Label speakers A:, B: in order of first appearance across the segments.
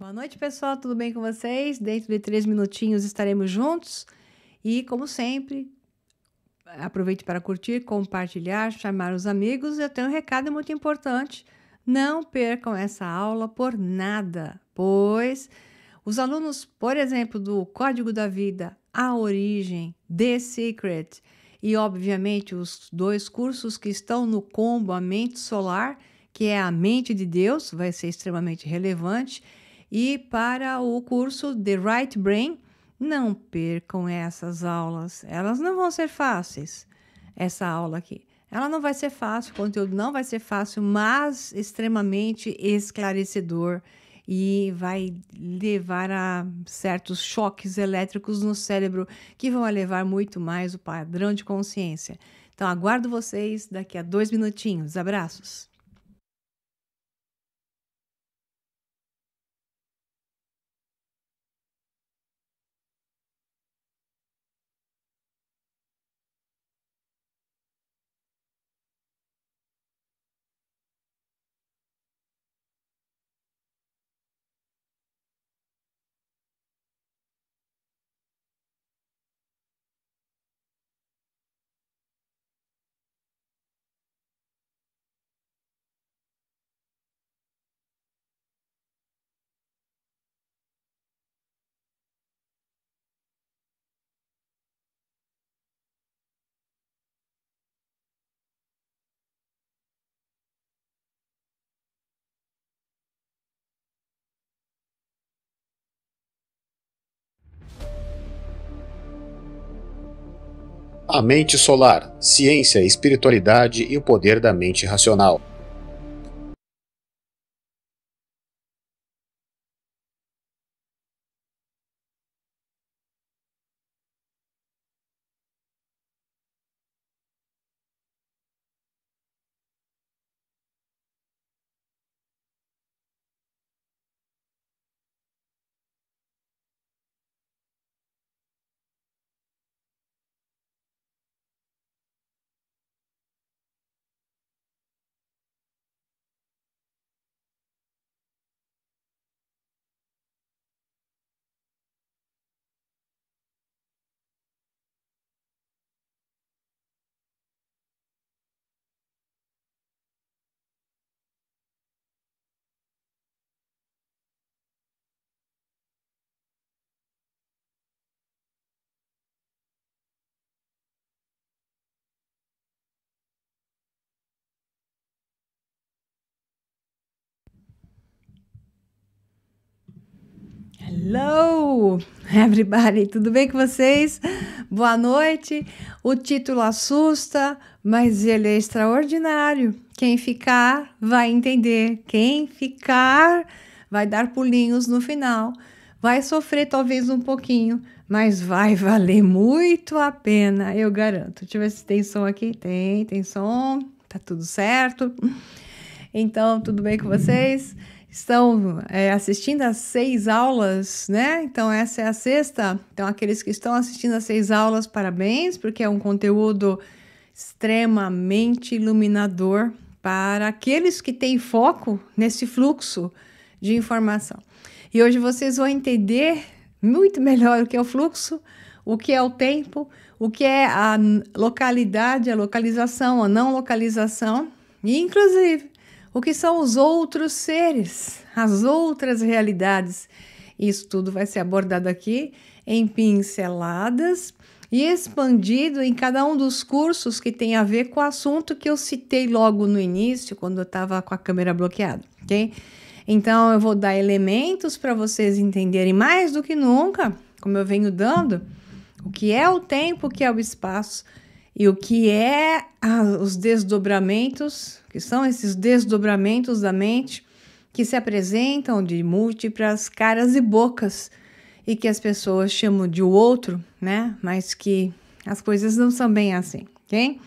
A: Boa noite, pessoal. Tudo bem com vocês? Dentro de três minutinhos estaremos juntos. E, como sempre, aproveite para curtir, compartilhar, chamar os amigos. Eu tenho um recado muito importante. Não percam essa aula por nada, pois os alunos, por exemplo, do Código da Vida, A Origem, The Secret e, obviamente, os dois cursos que estão no combo A Mente Solar, que é a mente de Deus, vai ser extremamente relevante e para o curso The Right Brain, não percam essas aulas. Elas não vão ser fáceis. Essa aula aqui. Ela não vai ser fácil, o conteúdo não vai ser fácil, mas extremamente esclarecedor e vai levar a certos choques elétricos no cérebro que vão elevar muito mais o padrão de consciência. Então, aguardo vocês daqui a dois minutinhos. Abraços! A Mente Solar Ciência, Espiritualidade e o Poder da Mente Racional. Hello, everybody, tudo bem com vocês? Boa noite. O título assusta, mas ele é extraordinário. Quem ficar vai entender. Quem ficar vai dar pulinhos no final. Vai sofrer talvez um pouquinho, mas vai valer muito a pena, eu garanto. Deixa eu ver se tem som aqui. Tem, tem som. Tá tudo certo. Então, tudo bem com vocês? estão é, assistindo às seis aulas, né? Então, essa é a sexta. Então, aqueles que estão assistindo às seis aulas, parabéns, porque é um conteúdo extremamente iluminador para aqueles que têm foco nesse fluxo de informação. E hoje vocês vão entender muito melhor o que é o fluxo, o que é o tempo, o que é a localidade, a localização, a não localização, e inclusive o que são os outros seres, as outras realidades. Isso tudo vai ser abordado aqui em pinceladas e expandido em cada um dos cursos que tem a ver com o assunto que eu citei logo no início, quando eu estava com a câmera bloqueada, ok? Então eu vou dar elementos para vocês entenderem mais do que nunca, como eu venho dando, o que é o tempo, o que é o espaço e o que é os desdobramentos, que são esses desdobramentos da mente que se apresentam de múltiplas caras e bocas e que as pessoas chamam de o outro, né? Mas que as coisas não são bem assim, ok?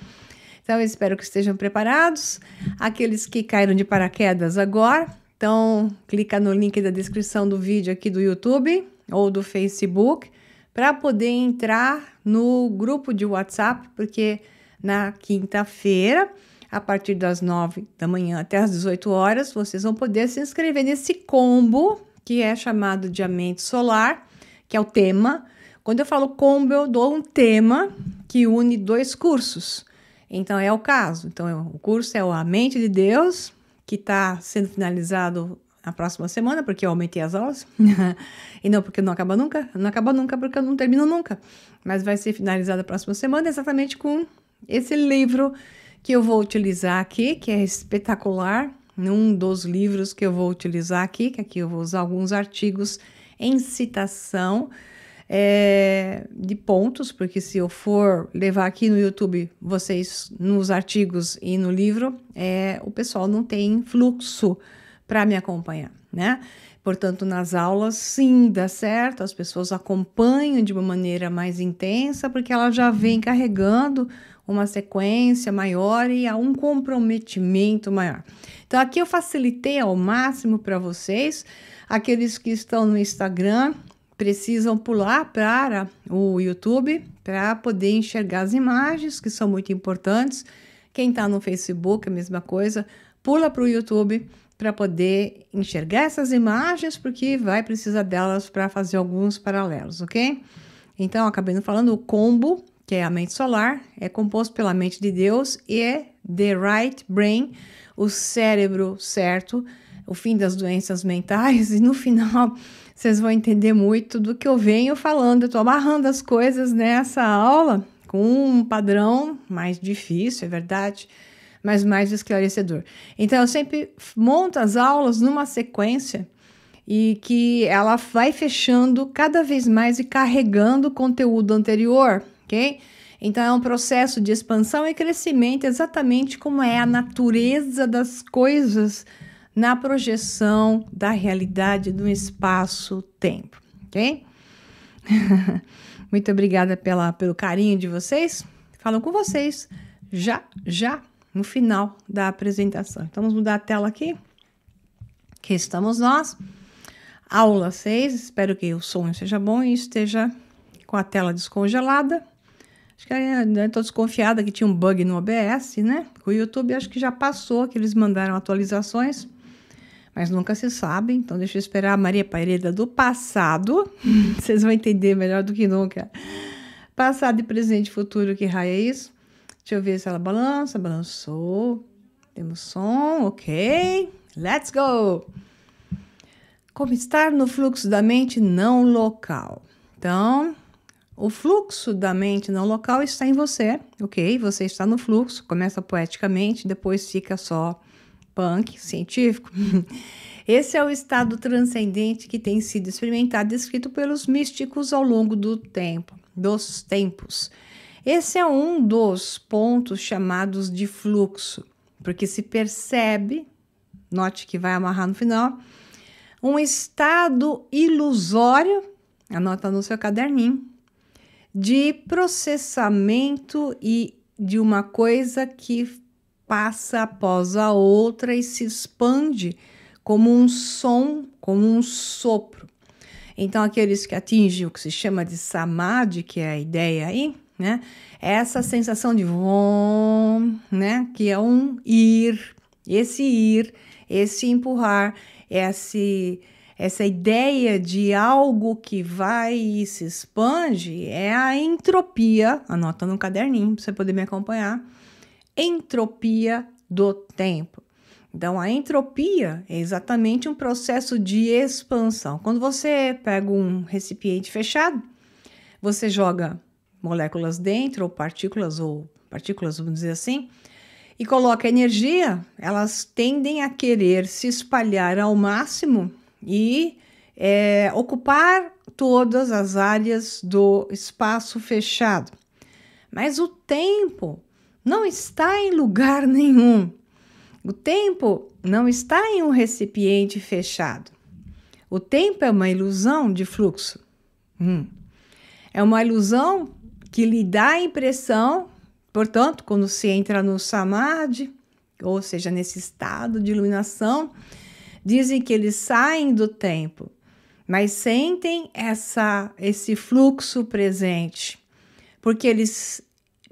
A: Então, eu espero que estejam preparados. Aqueles que caíram de paraquedas agora, então clica no link da descrição do vídeo aqui do YouTube ou do Facebook para poder entrar no grupo de WhatsApp, porque na quinta-feira, a partir das 9 da manhã até as 18 horas, vocês vão poder se inscrever nesse combo que é chamado de Mente Solar, que é o tema. Quando eu falo combo, eu dou um tema que une dois cursos. Então é o caso. Então, o curso é o A Mente de Deus, que está sendo finalizado na próxima semana, porque eu aumentei as aulas. e não porque não acaba nunca, não acaba nunca porque eu não termino nunca. Mas vai ser finalizada a próxima semana exatamente com esse livro que eu vou utilizar aqui, que é espetacular. Num dos livros que eu vou utilizar aqui, que aqui eu vou usar alguns artigos em citação é, de pontos, porque se eu for levar aqui no YouTube vocês nos artigos e no livro, é, o pessoal não tem fluxo para me acompanhar, né? Portanto, nas aulas, sim, dá certo, as pessoas acompanham de uma maneira mais intensa, porque ela já vem carregando uma sequência maior e há um comprometimento maior. Então, aqui eu facilitei ao máximo para vocês. Aqueles que estão no Instagram precisam pular para o YouTube para poder enxergar as imagens, que são muito importantes. Quem está no Facebook, a mesma coisa, pula para o YouTube para poder enxergar essas imagens, porque vai precisar delas para fazer alguns paralelos, ok? Então, acabei falando o combo, que é a mente solar, é composto pela mente de Deus e é the right brain, o cérebro certo, o fim das doenças mentais, e no final vocês vão entender muito do que eu venho falando. Eu tô amarrando as coisas nessa aula com um padrão mais difícil, é verdade mas mais esclarecedor. Então eu sempre monto as aulas numa sequência e que ela vai fechando cada vez mais e carregando o conteúdo anterior, ok? Então é um processo de expansão e crescimento, exatamente como é a natureza das coisas na projeção da realidade do espaço-tempo, ok? Muito obrigada pela, pelo carinho de vocês. Falo com vocês já, já no final da apresentação. Então, vamos mudar a tela aqui. Aqui estamos nós. Aula 6. Espero que o som seja bom e esteja com a tela descongelada. Acho que estou né, desconfiada que tinha um bug no OBS, né? O YouTube acho que já passou, que eles mandaram atualizações, mas nunca se sabe. Então, deixa eu esperar a Maria Pareda do passado. Vocês vão entender melhor do que nunca. Passado e presente e futuro, que raio é isso? Deixa eu ver se ela balança. Balançou. Temos som, ok. Let's go! Como estar no fluxo da mente não local. Então, o fluxo da mente não local está em você, ok? Você está no fluxo, começa poeticamente, depois fica só punk, científico. Esse é o estado transcendente que tem sido experimentado e descrito pelos místicos ao longo do tempo, dos tempos. Esse é um dos pontos chamados de fluxo, porque se percebe, note que vai amarrar no final, um estado ilusório, anota no seu caderninho, de processamento e de uma coisa que passa após a outra e se expande como um som, como um sopro. Então, aqueles que atingem o que se chama de samadhi, que é a ideia aí, né? Essa sensação de vom, né? Que é um ir, esse ir, esse empurrar, esse essa ideia de algo que vai e se expande é a entropia. Anota no caderninho para você poder me acompanhar. Entropia do tempo. Então, a entropia é exatamente um processo de expansão. Quando você pega um recipiente fechado, você joga moléculas dentro, ou partículas, ou partículas, vamos dizer assim, e coloca energia, elas tendem a querer se espalhar ao máximo e é, ocupar todas as áreas do espaço fechado. Mas o tempo não está em lugar nenhum. O tempo não está em um recipiente fechado. O tempo é uma ilusão de fluxo. Hum. É uma ilusão que lhe dá a impressão, portanto, quando se entra no samadhi, ou seja, nesse estado de iluminação, dizem que eles saem do tempo, mas sentem essa esse fluxo presente, porque eles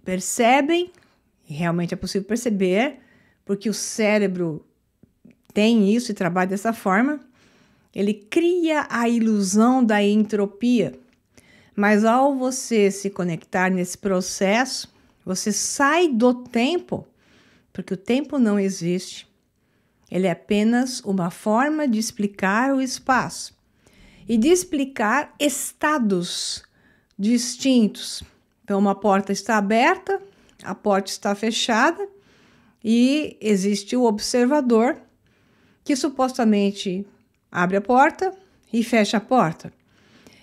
A: percebem, e realmente é possível perceber, porque o cérebro tem isso e trabalha dessa forma, ele cria a ilusão da entropia. Mas ao você se conectar nesse processo, você sai do tempo, porque o tempo não existe. Ele é apenas uma forma de explicar o espaço e de explicar estados distintos. Então, uma porta está aberta, a porta está fechada e existe o observador que supostamente abre a porta e fecha a porta.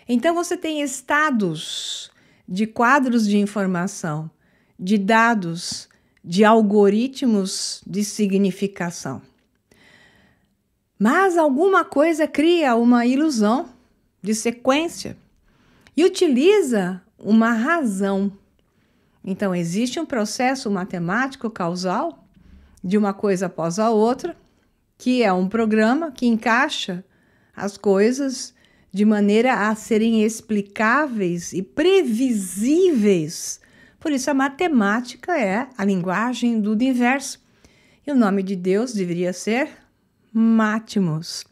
A: Então você tem estados de quadros de informação, de dados, de algoritmos de significação. Mas alguma coisa cria uma ilusão de sequência e utiliza uma razão. Então, existe um processo matemático causal de uma coisa após a outra, que é um programa que encaixa as coisas de maneira a serem explicáveis e previsíveis. Por isso, a matemática é a linguagem do universo. E o nome de Deus deveria ser Mátimos,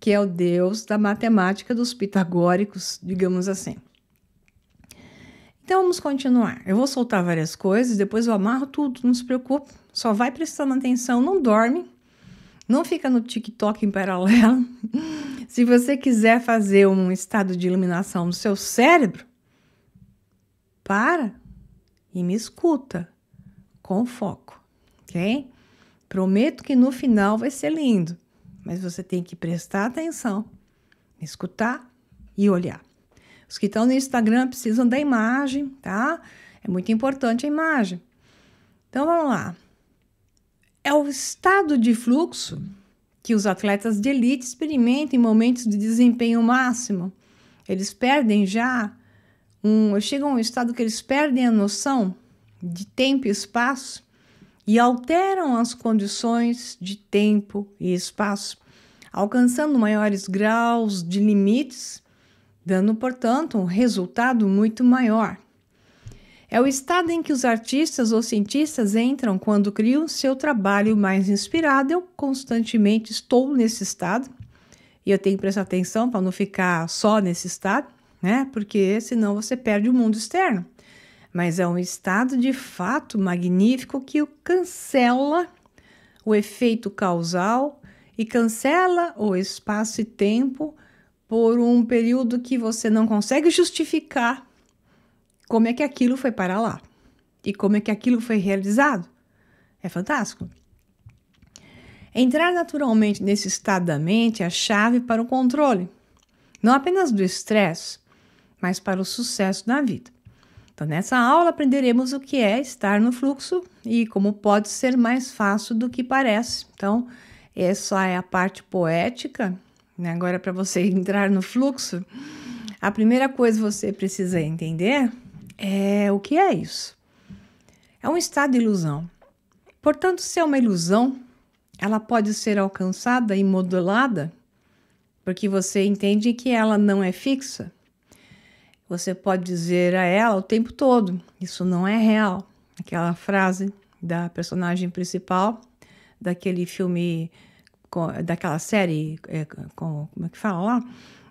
A: que é o Deus da matemática dos pitagóricos, digamos assim. Então vamos continuar. Eu vou soltar várias coisas, depois eu amarro tudo, não se preocupe, só vai prestando atenção, não dorme, não fica no TikTok em paralelo. Se você quiser fazer um estado de iluminação no seu cérebro, para e me escuta com foco, ok? Prometo que no final vai ser lindo, mas você tem que prestar atenção, escutar e olhar. Os que estão no Instagram precisam da imagem, tá? É muito importante a imagem. Então vamos lá é o estado de fluxo que os atletas de elite experimentam em momentos de desempenho máximo. Eles perdem já um, chegam a um estado que eles perdem a noção de tempo e espaço e alteram as condições de tempo e espaço, alcançando maiores graus de limites, dando, portanto, um resultado muito maior. É o estado em que os artistas ou cientistas entram quando criam seu trabalho mais inspirado. Eu constantemente estou nesse estado e eu tenho que prestar atenção para não ficar só nesse estado, né? Porque senão você perde o mundo externo. Mas é um estado de fato magnífico que cancela o efeito causal e cancela o espaço e tempo por um período que você não consegue justificar como é que aquilo foi para lá e como é que aquilo foi realizado. É fantástico. Entrar naturalmente nesse estado da mente é a chave para o controle, não apenas do estresse, mas para o sucesso na vida. Então, nessa aula aprenderemos o que é estar no fluxo e como pode ser mais fácil do que parece. Então, essa é a parte poética. Né? Agora, para você entrar no fluxo, a primeira coisa que você precisa entender é, o que é isso? É um estado de ilusão. Portanto, se é uma ilusão, ela pode ser alcançada e modelada, porque você entende que ela não é fixa. Você pode dizer a ela o tempo todo: isso não é real. Aquela frase da personagem principal daquele filme, daquela série, é, como é que fala lá?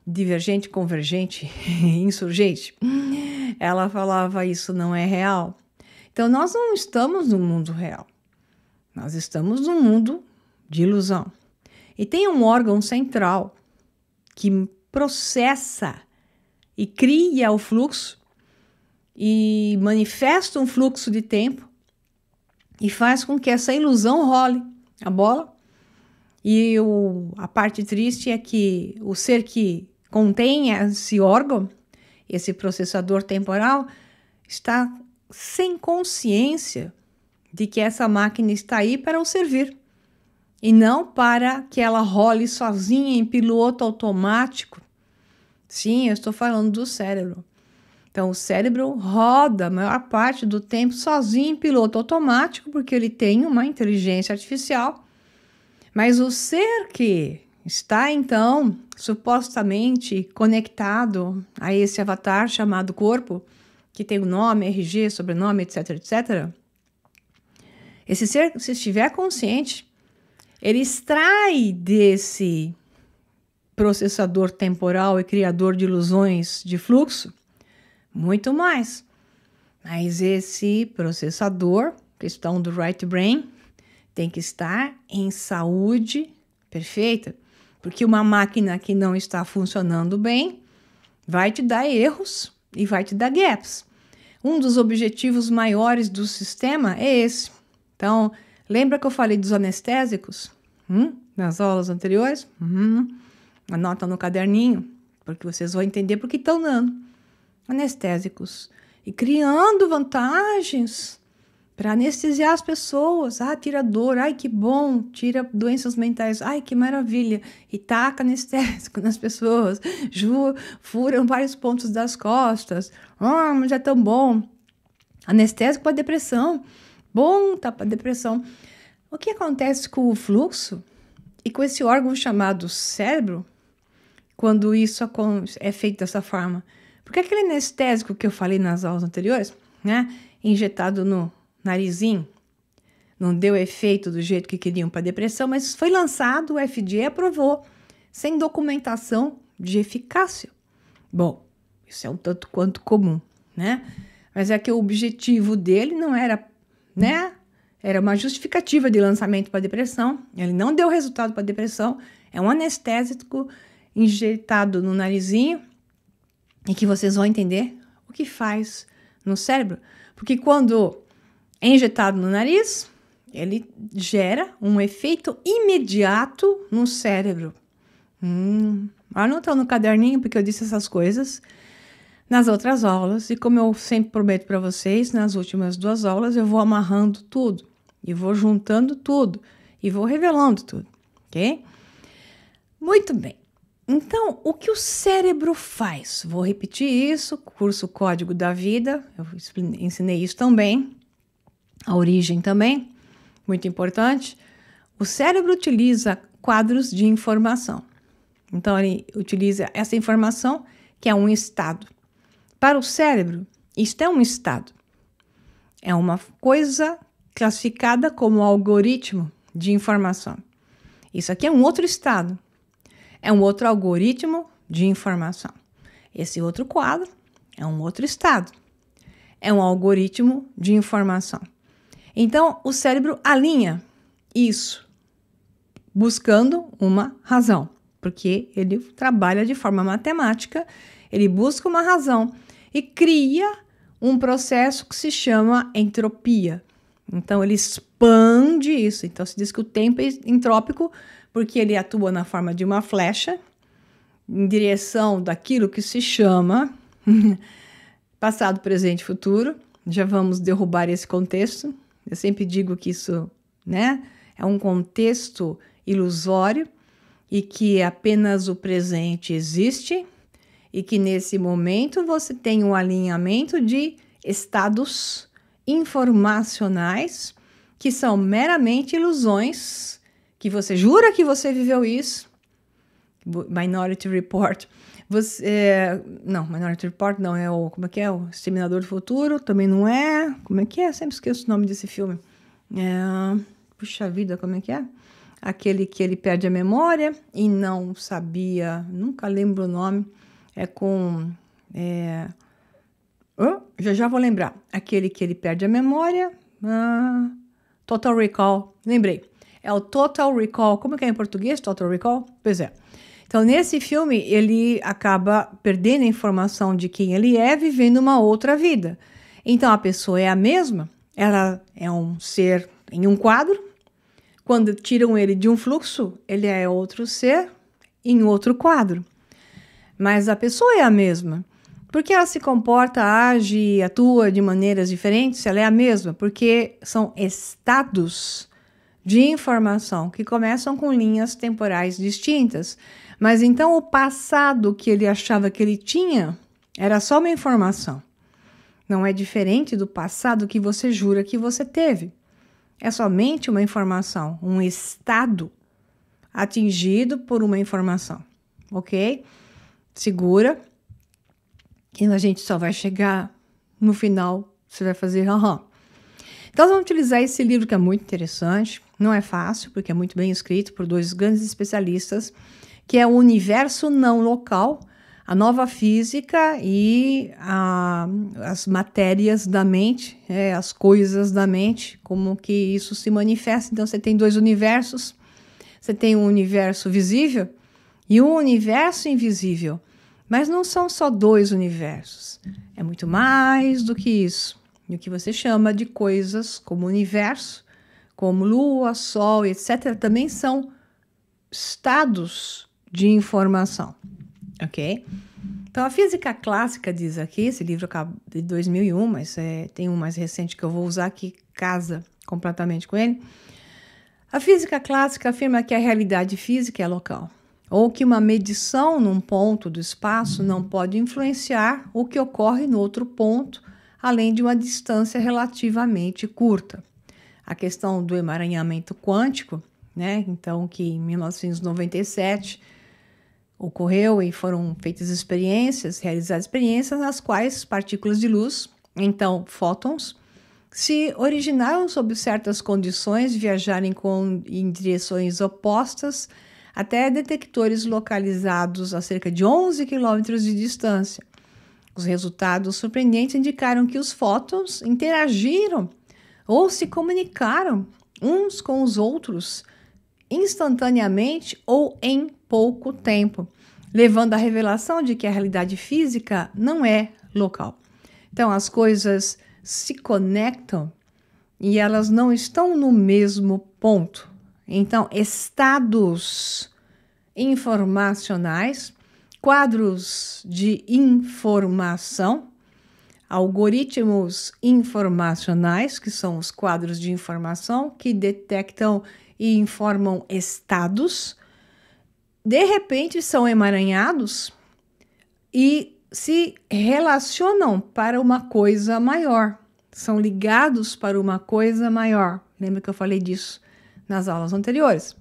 A: divergente, convergente, insurgente, ela falava isso não é real. Então nós não estamos no mundo real. Nós estamos num mundo de ilusão. E tem um órgão central que processa e cria o fluxo e manifesta um fluxo de tempo e faz com que essa ilusão role a bola. E o, a parte triste é que o ser que contém esse órgão, esse processador temporal, está sem consciência de que essa máquina está aí para o servir e não para que ela role sozinha em piloto automático. Sim, eu estou falando do cérebro. Então, o cérebro roda a maior parte do tempo sozinho em piloto automático, porque ele tem uma inteligência artificial. Mas o ser que Está então supostamente conectado a esse avatar chamado corpo, que tem o nome, RG, sobrenome, etc, etc. Esse ser, se estiver consciente, ele extrai desse processador temporal e criador de ilusões de fluxo muito mais. Mas esse processador, questão do right brain, tem que estar em saúde perfeita. Porque uma máquina que não está funcionando bem vai te dar erros e vai te dar gaps. Um dos objetivos maiores do sistema é esse. Então, lembra que eu falei dos anestésicos hum? nas aulas anteriores? Uhum. Anota no caderninho, porque vocês vão entender por que estão dando anestésicos e criando vantagens para anestesiar as pessoas. Ah, tira dor, ai que bom, tira doenças mentais, ai que maravilha. E taca anestésico nas pessoas, ju, furam vários pontos das costas. Ah, mas é tão bom. Anestésico para depressão, bom, tá para depressão. O que acontece com o fluxo e com esse órgão chamado cérebro quando isso é feito dessa forma? Porque aquele anestésico que eu falei nas aulas anteriores, né, injetado no narizinho. Não deu efeito do jeito que queriam para depressão, mas foi lançado, o FDA aprovou, sem documentação de eficácia. Bom, isso é um tanto quanto comum, né? Mas é que o objetivo dele não era, né? Era uma justificativa de lançamento para depressão. Ele não deu resultado para depressão. É um anestésico injetado no narizinho e que vocês vão entender o que faz no cérebro. Porque quando injetado no nariz, ele gera um efeito imediato no cérebro. Hum, anotou no caderninho, porque eu disse essas coisas nas outras aulas. E como eu sempre prometo para vocês, nas últimas duas aulas eu vou amarrando tudo e vou juntando tudo e vou revelando tudo, ok? Muito bem. Então, o que o cérebro faz? Vou repetir isso, curso Código da Vida, eu ensinei isso também a origem também, muito importante, o cérebro utiliza quadros de informação. Então, ele utiliza essa informação, que é um estado. Para o cérebro, isto é um estado. É uma coisa classificada como algoritmo de informação. Isso aqui é um outro estado. É um outro algoritmo de informação. Esse outro quadro é um outro estado. É um algoritmo de informação. Então, o cérebro alinha isso, buscando uma razão, porque ele trabalha de forma matemática, ele busca uma razão e cria um processo que se chama entropia. Então, ele expande isso. Então, se diz que o tempo é entrópico porque ele atua na forma de uma flecha em direção daquilo que se chama passado, presente e futuro. Já vamos derrubar esse contexto. Eu sempre digo que isso, né, é um contexto ilusório e que apenas o presente existe e que nesse momento você tem um alinhamento de estados informacionais que são meramente ilusões, que você jura que você viveu isso. Minority Report você, é, não, Minority Report não, é o. Como é que é? O Exterminador do Futuro também não é. Como é que é? Sempre esqueço o nome desse filme. É, puxa vida, como é que é? Aquele que ele perde a memória e não sabia, nunca lembro o nome. É com. É, oh, já já vou lembrar. Aquele que ele perde a memória. Ah, Total Recall. Lembrei. É o Total Recall. Como é que é em português? Total Recall? Pois é. Então, nesse filme, ele acaba perdendo a informação de quem ele é, vivendo uma outra vida. Então, a pessoa é a mesma, ela é um ser em um quadro. Quando tiram ele de um fluxo, ele é outro ser em outro quadro. Mas a pessoa é a mesma. Porque ela se comporta, age, atua de maneiras diferentes, ela é a mesma, porque são estados de informação que começam com linhas temporais distintas. Mas então o passado que ele achava que ele tinha era só uma informação. Não é diferente do passado que você jura que você teve. É somente uma informação, um estado atingido por uma informação, ok? Segura, que a gente só vai chegar no final, você vai fazer aham. Então, vamos utilizar esse livro que é muito interessante, não é fácil, porque é muito bem escrito por dois grandes especialistas que é o universo não local, a nova física e a, as matérias da mente, é, as coisas da mente, como que isso se manifesta. Então você tem dois universos, você tem um universo visível e um universo invisível. Mas não são só dois universos, é muito mais do que isso. E o que você chama de coisas como universo, como lua, sol, etc., também são estados de informação, ok? Então, a física clássica diz aqui, esse livro de 2001, mas é, tem um mais recente que eu vou usar que casa completamente com ele. A física clássica afirma que a realidade física é local, ou que uma medição num ponto do espaço não pode influenciar o que ocorre no outro ponto, além de uma distância relativamente curta. A questão do emaranhamento quântico, né? Então, que em 1997 ocorreu e foram feitas experiências, realizadas experiências nas quais partículas de luz, então fótons, se originaram sob certas condições, viajarem com, em direções opostas até detectores localizados a cerca de 11 quilômetros de distância. Os resultados surpreendentes indicaram que os fótons interagiram ou se comunicaram uns com os outros instantaneamente ou em pouco tempo, levando à revelação de que a realidade física não é local. Então, as coisas se conectam e elas não estão no mesmo ponto. Então, estados informacionais, quadros de informação, algoritmos informacionais, que são os quadros de informação que detectam e informam estados, de repente são emaranhados e se relacionam para uma coisa maior, são ligados para uma coisa maior. Lembra que eu falei disso nas aulas anteriores?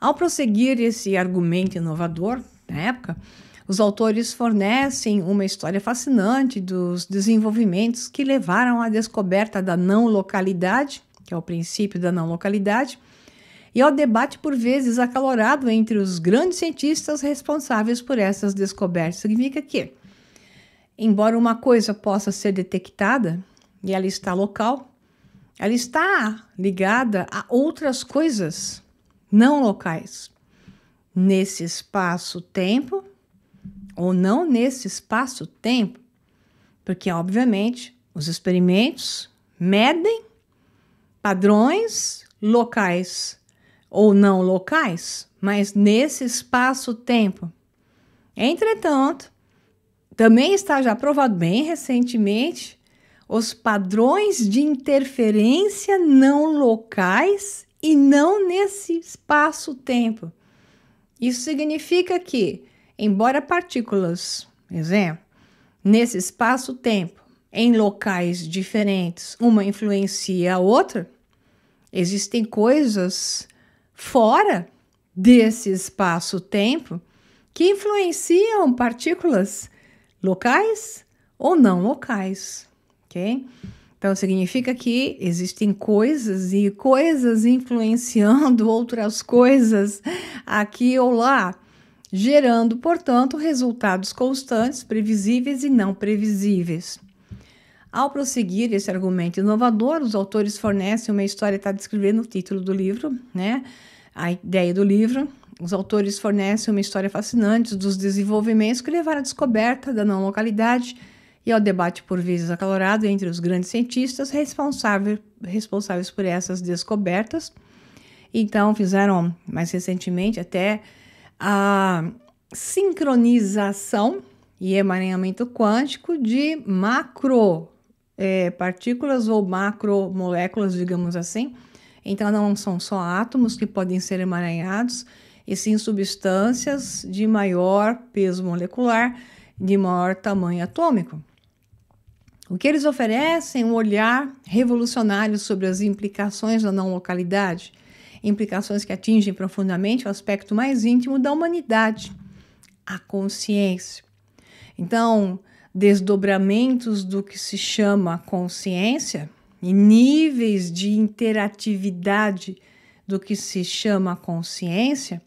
A: Ao prosseguir esse argumento inovador na época, os autores fornecem uma história fascinante dos desenvolvimentos que levaram à descoberta da não localidade que é o princípio da não localidade, e ao debate por vezes acalorado entre os grandes cientistas responsáveis por essas descobertas. Significa que, embora uma coisa possa ser detectada e ela está local, ela está ligada a outras coisas não locais nesse espaço-tempo ou não nesse espaço-tempo, porque obviamente os experimentos medem padrões locais ou não locais, mas nesse espaço-tempo. Entretanto, também está já provado bem recentemente os padrões de interferência não locais e não nesse espaço-tempo. Isso significa que, embora partículas, exemplo, nesse espaço-tempo, em locais diferentes, uma influencia a outra, Existem coisas fora desse espaço-tempo que influenciam partículas locais ou não locais, ok? Então significa que existem coisas e coisas influenciando outras coisas aqui ou lá, gerando, portanto, resultados constantes, previsíveis e não previsíveis. Ao prosseguir esse argumento inovador, os autores fornecem uma história, está descrevendo o título do livro, né? A ideia do livro. Os autores fornecem uma história fascinante dos desenvolvimentos que levaram à descoberta da não localidade e ao debate por vezes acalorado entre os grandes cientistas responsáveis, responsáveis por essas descobertas. Então, fizeram mais recentemente até a sincronização e emaranhamento quântico de macro é, partículas ou macromoléculas, digamos assim. Então, não são só átomos que podem ser emaranhados, e sim substâncias de maior peso molecular, de maior tamanho atômico. O que eles oferecem é um olhar revolucionário sobre as implicações da não localidade, implicações que atingem profundamente o aspecto mais íntimo da humanidade, a consciência. Então, desdobramentos do que se chama consciência e níveis de interatividade do que se chama consciência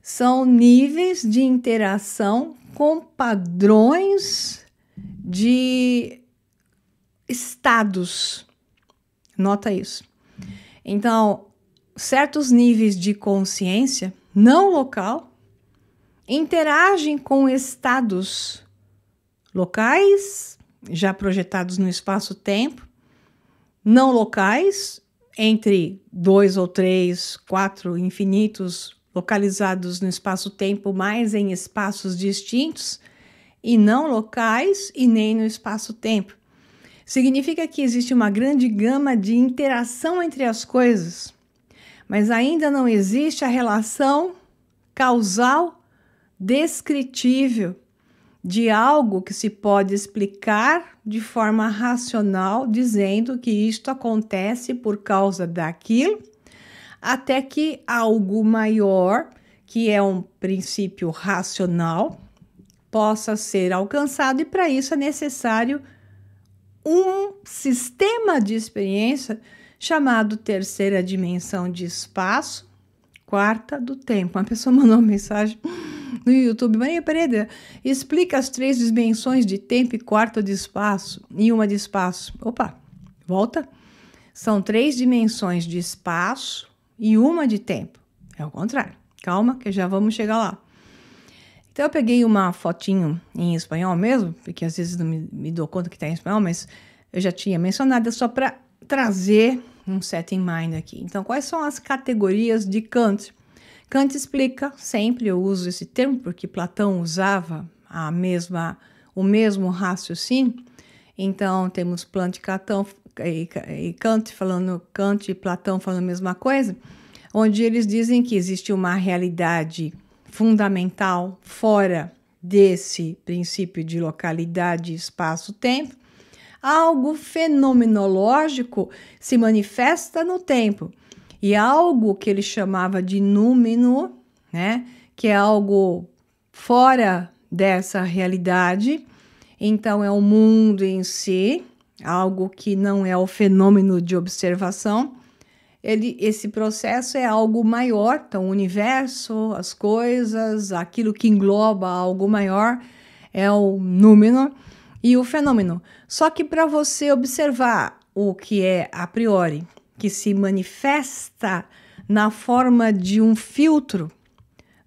A: são níveis de interação com padrões de estados. Nota isso. Então, certos níveis de consciência não local interagem com estados locais já projetados no espaço-tempo, não locais, entre dois ou três, quatro infinitos localizados no espaço-tempo, mas em espaços distintos, e não locais e nem no espaço-tempo. Significa que existe uma grande gama de interação entre as coisas, mas ainda não existe a relação causal descritível de algo que se pode explicar de forma racional, dizendo que isto acontece por causa daquilo, até que algo maior, que é um princípio racional, possa ser alcançado, e para isso é necessário um sistema de experiência chamado terceira dimensão de espaço, quarta do tempo. Uma pessoa mandou uma mensagem no YouTube. Maria Pereira explica as três dimensões de tempo e quarto de espaço e uma de espaço. Opa, volta. São três dimensões de espaço e uma de tempo. É o contrário. Calma, que já vamos chegar lá. Então eu peguei uma fotinho em espanhol mesmo, porque às vezes não me, me dou conta que está em espanhol, mas eu já tinha mencionado, é só para trazer um set in mind aqui. Então, quais são as categorias de Kant? Kant explica, sempre eu uso esse termo porque Platão usava a mesma, o mesmo raciocínio. Então temos Plante e Kant falando, Kant e Platão falando a mesma coisa, onde eles dizem que existe uma realidade fundamental fora desse princípio de localidade, espaço-tempo, algo fenomenológico se manifesta no tempo e algo que ele chamava de númeno, né, que é algo fora dessa realidade, então é o mundo em si, algo que não é o fenômeno de observação. Ele, esse processo é algo maior, então o universo, as coisas, aquilo que engloba algo maior é o número e o fenômeno. Só que para você observar o que é a priori que se manifesta na forma de um filtro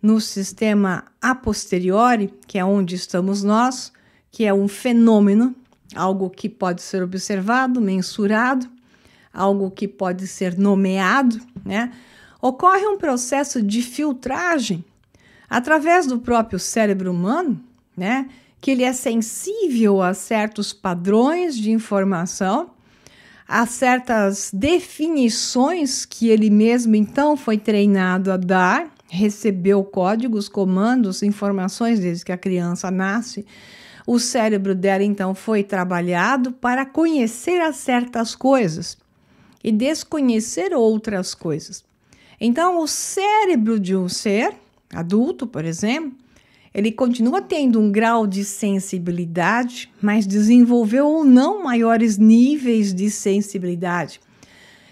A: no sistema a posteriori, que é onde estamos nós, que é um fenômeno, algo que pode ser observado, mensurado, algo que pode ser nomeado, né? Ocorre um processo de filtragem através do próprio cérebro humano, né? Que ele é sensível a certos padrões de informação a certas definições que ele mesmo então foi treinado a dar, recebeu códigos, comandos, informações desde que a criança nasce. O cérebro dela então foi trabalhado para conhecer certas coisas e desconhecer outras coisas. Então, o cérebro de um ser adulto, por exemplo, ele continua tendo um grau de sensibilidade, mas desenvolveu ou não maiores níveis de sensibilidade.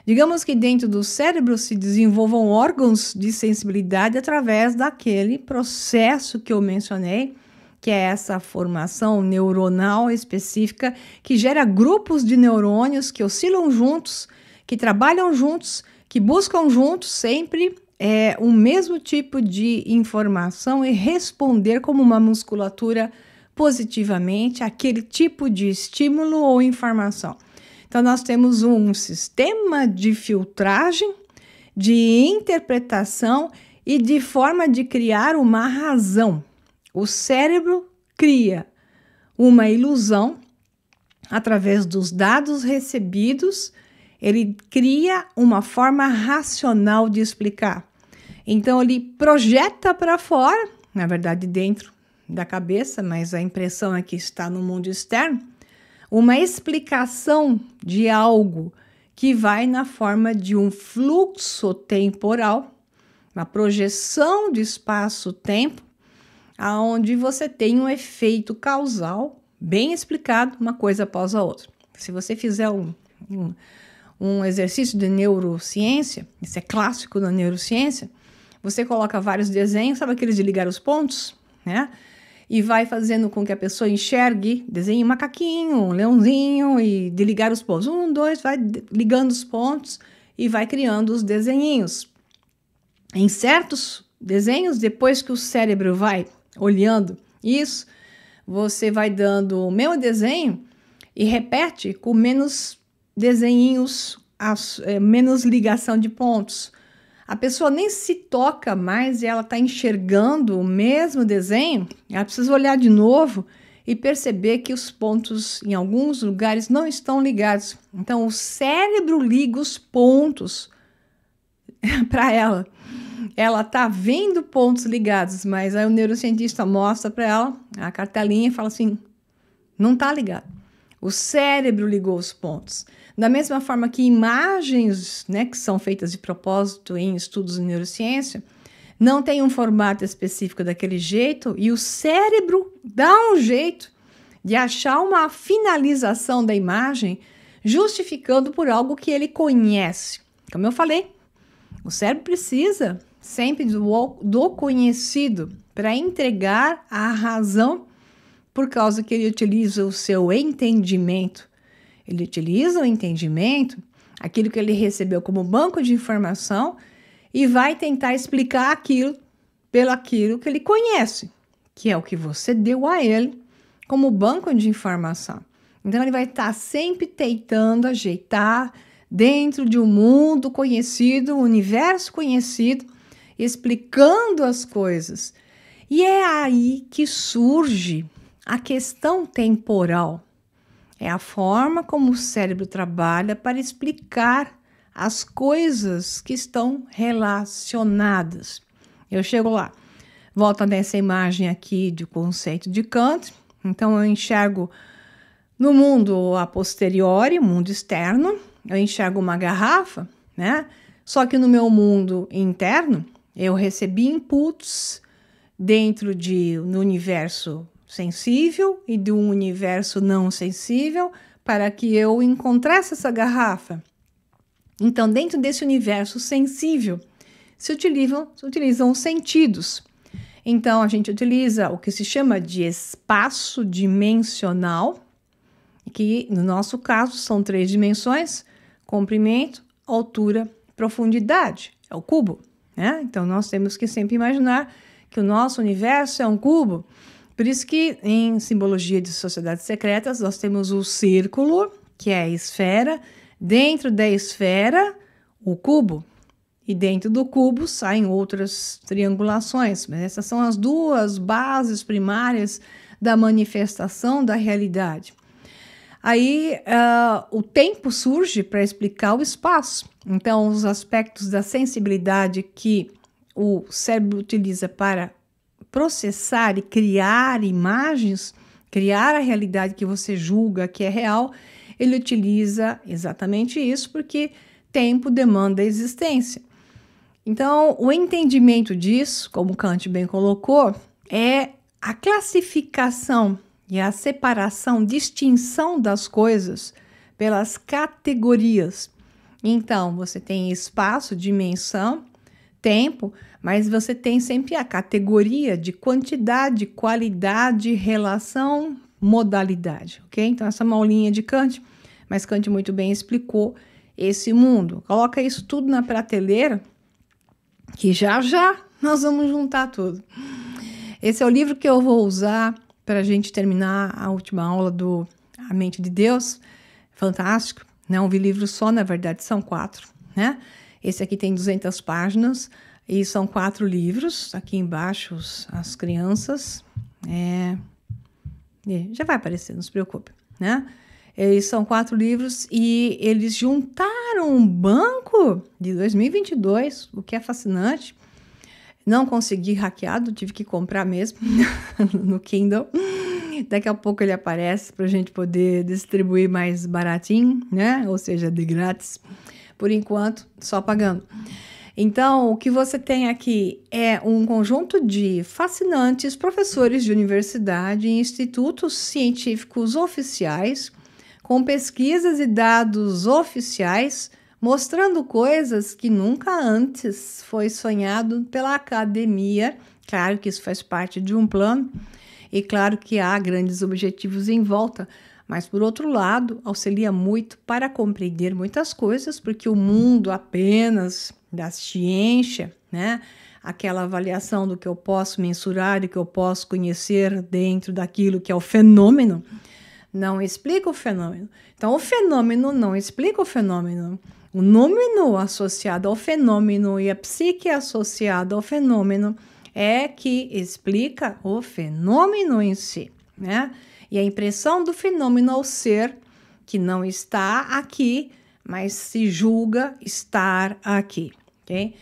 A: Digamos que dentro do cérebro se desenvolvam órgãos de sensibilidade através daquele processo que eu mencionei, que é essa formação neuronal específica que gera grupos de neurônios que oscilam juntos, que trabalham juntos, que buscam juntos sempre é, o mesmo tipo de informação e responder como uma musculatura positivamente aquele tipo de estímulo ou informação. Então, nós temos um sistema de filtragem, de interpretação e de forma de criar uma razão. O cérebro cria uma ilusão através dos dados recebidos ele cria uma forma racional de explicar. Então ele projeta para fora, na verdade dentro da cabeça, mas a impressão é que está no mundo externo, uma explicação de algo que vai na forma de um fluxo temporal, uma projeção de espaço-tempo, aonde você tem um efeito causal bem explicado, uma coisa após a outra. Se você fizer um, um um exercício de neurociência, isso é clássico da neurociência, você coloca vários desenhos, sabe aqueles de ligar os pontos, né? E vai fazendo com que a pessoa enxergue, desenhe um macaquinho, um leãozinho e de ligar os pontos. Um, dois, vai ligando os pontos e vai criando os desenhinhos. Em certos desenhos, depois que o cérebro vai olhando isso, você vai dando o mesmo desenho e repete com menos desenhinhos, as, é, menos ligação de pontos. A pessoa nem se toca mais e ela está enxergando o mesmo desenho, ela precisa olhar de novo e perceber que os pontos em alguns lugares não estão ligados. Então, o cérebro liga os pontos para ela. Ela está vendo pontos ligados, mas aí o neurocientista mostra para ela a cartelinha e fala assim: não está ligado. O cérebro ligou os pontos. Da mesma forma que imagens né, que são feitas de propósito em estudos de neurociência não tem um formato específico daquele jeito e o cérebro dá um jeito de achar uma finalização da imagem justificando por algo que ele conhece. Como eu falei, o cérebro precisa sempre do, do conhecido para entregar a razão, por causa que ele utiliza o seu entendimento ele utiliza o entendimento, aquilo que ele recebeu como banco de informação, e vai tentar explicar aquilo pelo aquilo que ele conhece, que é o que você deu a ele como banco de informação. Então ele vai estar sempre tentando ajeitar dentro de um mundo conhecido, um universo conhecido, explicando as coisas. E é aí que surge a questão temporal. É a forma como o cérebro trabalha para explicar as coisas que estão relacionadas. Eu chego lá, Volta nessa imagem aqui do conceito de Kant. Então eu enxergo no mundo a posteriori, mundo externo, eu enxergo uma garrafa, né? Só que no meu mundo interno, eu recebi inputs dentro de no universo sensível e de um universo não sensível para que eu encontrasse essa garrafa. Então, dentro desse universo sensível, se utilizam, se utilizam os sentidos. Então, a gente utiliza o que se chama de espaço dimensional, que no nosso caso são três dimensões: comprimento, altura, profundidade. É o cubo, né? Então, nós temos que sempre imaginar que o nosso universo é um cubo por isso que em simbologia de sociedades secretas nós temos o círculo, que é a esfera, dentro da esfera, o cubo, e dentro do cubo saem outras triangulações, mas essas são as duas bases primárias da manifestação da realidade. Aí uh, o tempo surge para explicar o espaço. Então, os aspectos da sensibilidade que o cérebro utiliza para processar e criar imagens, criar a realidade que você julga que é real, ele utiliza exatamente isso, porque tempo demanda existência. Então, o entendimento disso, como Kant bem colocou, é a classificação e a separação, distinção das coisas pelas categorias. Então, você tem espaço, dimensão, tempo, mas você tem sempre a categoria de quantidade, qualidade, relação, modalidade, ok? Então, essa é uma aulinha de Kant, mas Kant muito bem explicou esse mundo. Coloca isso tudo na prateleira, que já já nós vamos juntar tudo. Esse é o livro que eu vou usar para a gente terminar a última aula do A Mente de Deus. Fantástico. Não né? vi livro só, na verdade, são quatro, né? Esse aqui tem 200 páginas. E são quatro livros, aqui embaixo os, as crianças. É, já vai aparecer, não se preocupe, né? Eles são quatro livros e eles juntaram um banco de 2022, o que é fascinante. Não consegui hackeado, tive que comprar mesmo no Kindle. Daqui a pouco ele aparece para a gente poder distribuir mais baratinho, né? Ou seja, de grátis. Por enquanto, só pagando. Então, o que você tem aqui é um conjunto de fascinantes professores de universidade e institutos científicos oficiais, com pesquisas e dados oficiais, mostrando coisas que nunca antes foi sonhado pela academia. Claro que isso faz parte de um plano, e claro que há grandes objetivos em volta mas por outro lado, auxilia muito para compreender muitas coisas, porque o mundo apenas da ciência, né? Aquela avaliação do que eu posso mensurar e que eu posso conhecer dentro daquilo que é o fenômeno, não explica o fenômeno. Então, o fenômeno não explica o fenômeno. O número associado ao fenômeno e a psique associada ao fenômeno é que explica o fenômeno em si, né? e a impressão do fenômeno ao ser que não está aqui, mas se julga estar aqui, ok?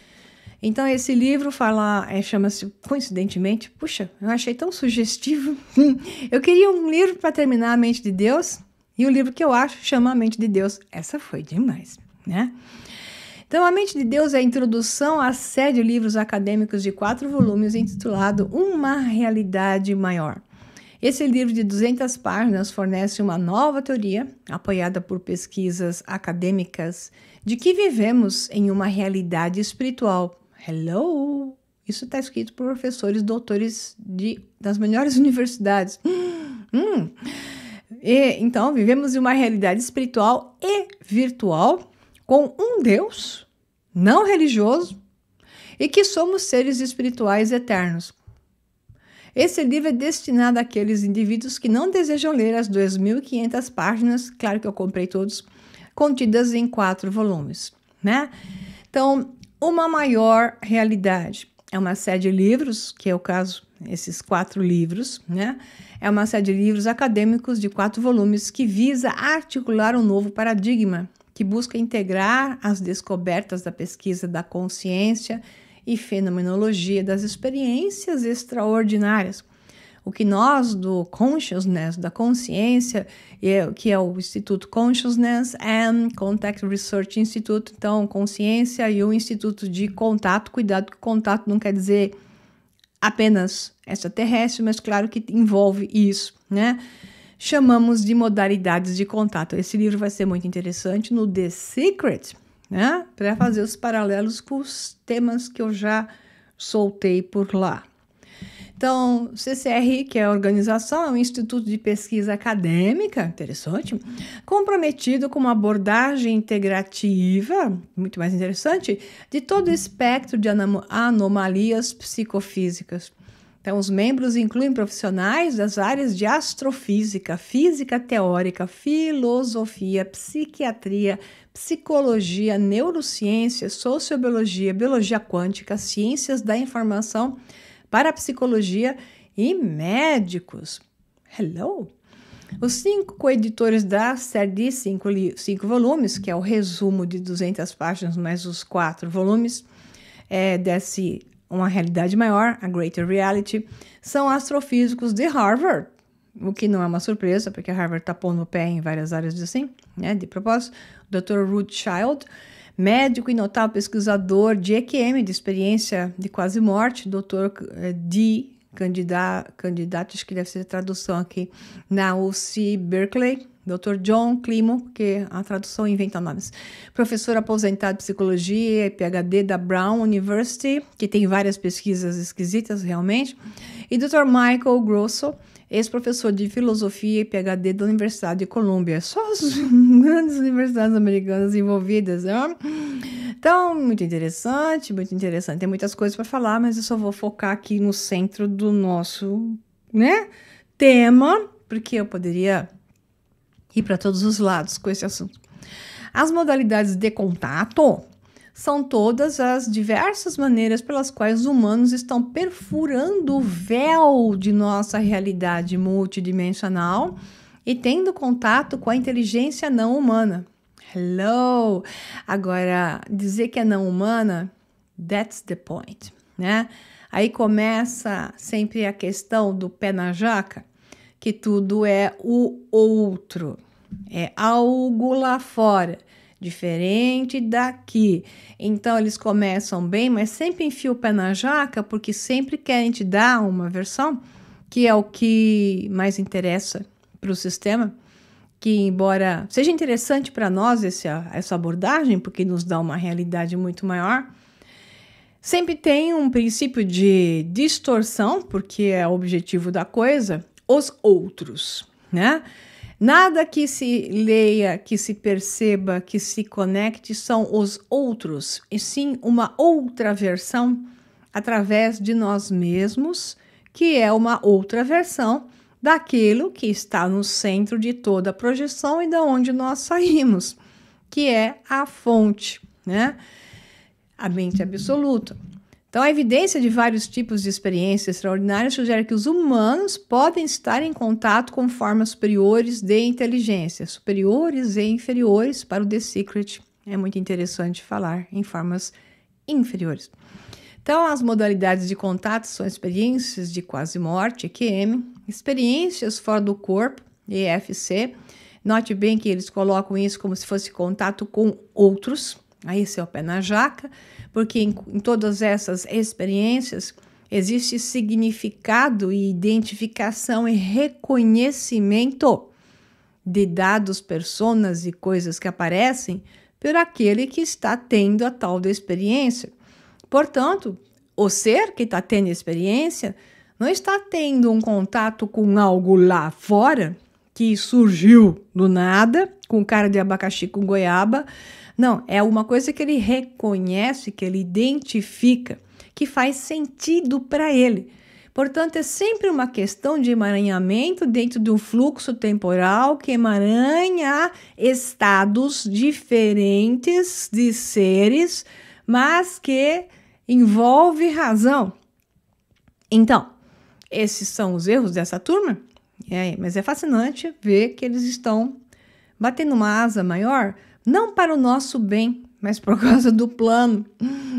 A: Então esse livro fala, é, chama-se coincidentemente, puxa, eu achei tão sugestivo. eu queria um livro para terminar a mente de Deus e o livro que eu acho chama a mente de Deus. Essa foi demais, né? Então, A Mente de Deus é a introdução à série de livros acadêmicos de quatro volumes intitulado Uma Realidade Maior. Esse livro de 200 páginas fornece uma nova teoria, apoiada por pesquisas acadêmicas, de que vivemos em uma realidade espiritual. Hello! Isso está escrito por professores doutores de, das melhores universidades. Hum. E, então, vivemos em uma realidade espiritual e virtual com um Deus não religioso e que somos seres espirituais eternos. Esse livro é destinado àqueles indivíduos que não desejam ler as 2.500 páginas, claro que eu comprei todos, contidas em quatro volumes, né? Então, uma maior realidade. É uma série de livros, que é o caso, esses quatro livros, né? É uma série de livros acadêmicos de quatro volumes que visa articular um novo paradigma que busca integrar as descobertas da pesquisa da consciência e fenomenologia das experiências extraordinárias. O que nós do Consciousness, da consciência, é que é o Instituto Consciousness and Contact Research Institute, então consciência e o Instituto de Contato, cuidado que contato não quer dizer apenas extraterrestre, mas claro que envolve isso, né? Chamamos de modalidades de contato. Esse livro vai ser muito interessante no The Secret né? Para fazer os paralelos com os temas que eu já soltei por lá. Então, CCR, que é a organização, é um instituto de pesquisa acadêmica, interessante, comprometido com uma abordagem integrativa, muito mais interessante, de todo o espectro de anom anomalias psicofísicas então, os membros incluem profissionais das áreas de astrofísica, física teórica, filosofia, psiquiatria, psicologia, neurociência, sociobiologia, biologia quântica, ciências da informação, parapsicologia e médicos. Hello! Os cinco coeditores da série de cinco, cinco volumes, que é o resumo de 200 páginas mais os quatro volumes é, desse uma realidade maior, a Greater Reality, são astrofísicos de Harvard, o que não é uma surpresa, porque Harvard está pondo o pé em várias áreas de assim, né, de propósito. O Dr. Ruth Child, médico e notável pesquisador de EQM, de experiência de quase morte, Dr. Eh, D candidatos, que deve ser a tradução aqui, na UC Berkeley, Dr. John Climo, que a tradução inventa nomes, professor aposentado de psicologia e PhD da Brown University, que tem várias pesquisas esquisitas realmente, e Dr. Michael Grosso, ex-professor de filosofia e PhD da Universidade de Colômbia. Só as grandes universidades americanas envolvidas, né? Então, muito interessante, muito interessante. Tem muitas coisas para falar, mas eu só vou focar aqui no centro do nosso, né, tema, porque eu poderia ir para todos os lados com esse assunto. As modalidades de contato são todas as diversas maneiras pelas quais humanos estão perfurando o véu de nossa realidade multidimensional e tendo contato com a inteligência não humana. Hello! Agora, dizer que é não humana, that's the point, né? Aí começa sempre a questão do pé na jaca, que tudo é o outro, é algo lá fora diferente daqui. Então eles começam bem, mas sempre enfiam o pé na jaca porque sempre querem te dar uma versão que é o que mais interessa para o sistema. Que, embora seja interessante para nós essa, essa abordagem, porque nos dá uma realidade muito maior, sempre tem um princípio de distorção, porque é o objetivo da coisa, os outros, né? Nada que se leia, que se perceba, que se conecte são os outros, e sim uma outra versão através de nós mesmos, que é uma outra versão daquilo que está no centro de toda a projeção e da onde nós saímos, que é a fonte, né? A mente absoluta. Então, a evidência de vários tipos de experiências extraordinárias sugere que os humanos podem estar em contato com formas superiores de inteligência, superiores e inferiores, para o The Secret. É muito interessante falar em formas inferiores. Então, as modalidades de contato são experiências de quase morte, EQM, experiências fora do corpo, EFC. Note bem que eles colocam isso como se fosse contato com outros. Aí, esse é o pé na jaca porque em, em todas essas experiências existe significado e identificação e reconhecimento de dados, personas e coisas que aparecem por aquele que está tendo a tal da experiência. Portanto, o ser que está tendo experiência não está tendo um contato com algo lá fora que surgiu do nada, com cara de abacaxi com goiaba, não, é uma coisa que ele reconhece, que ele identifica, que faz sentido para ele. Portanto, é sempre uma questão de emaranhamento dentro de um fluxo temporal que emaranha estados diferentes de seres, mas que envolve razão. Então, esses são os erros dessa turma, é, mas é fascinante ver que eles estão batendo uma asa maior não para o nosso bem, mas por causa do plano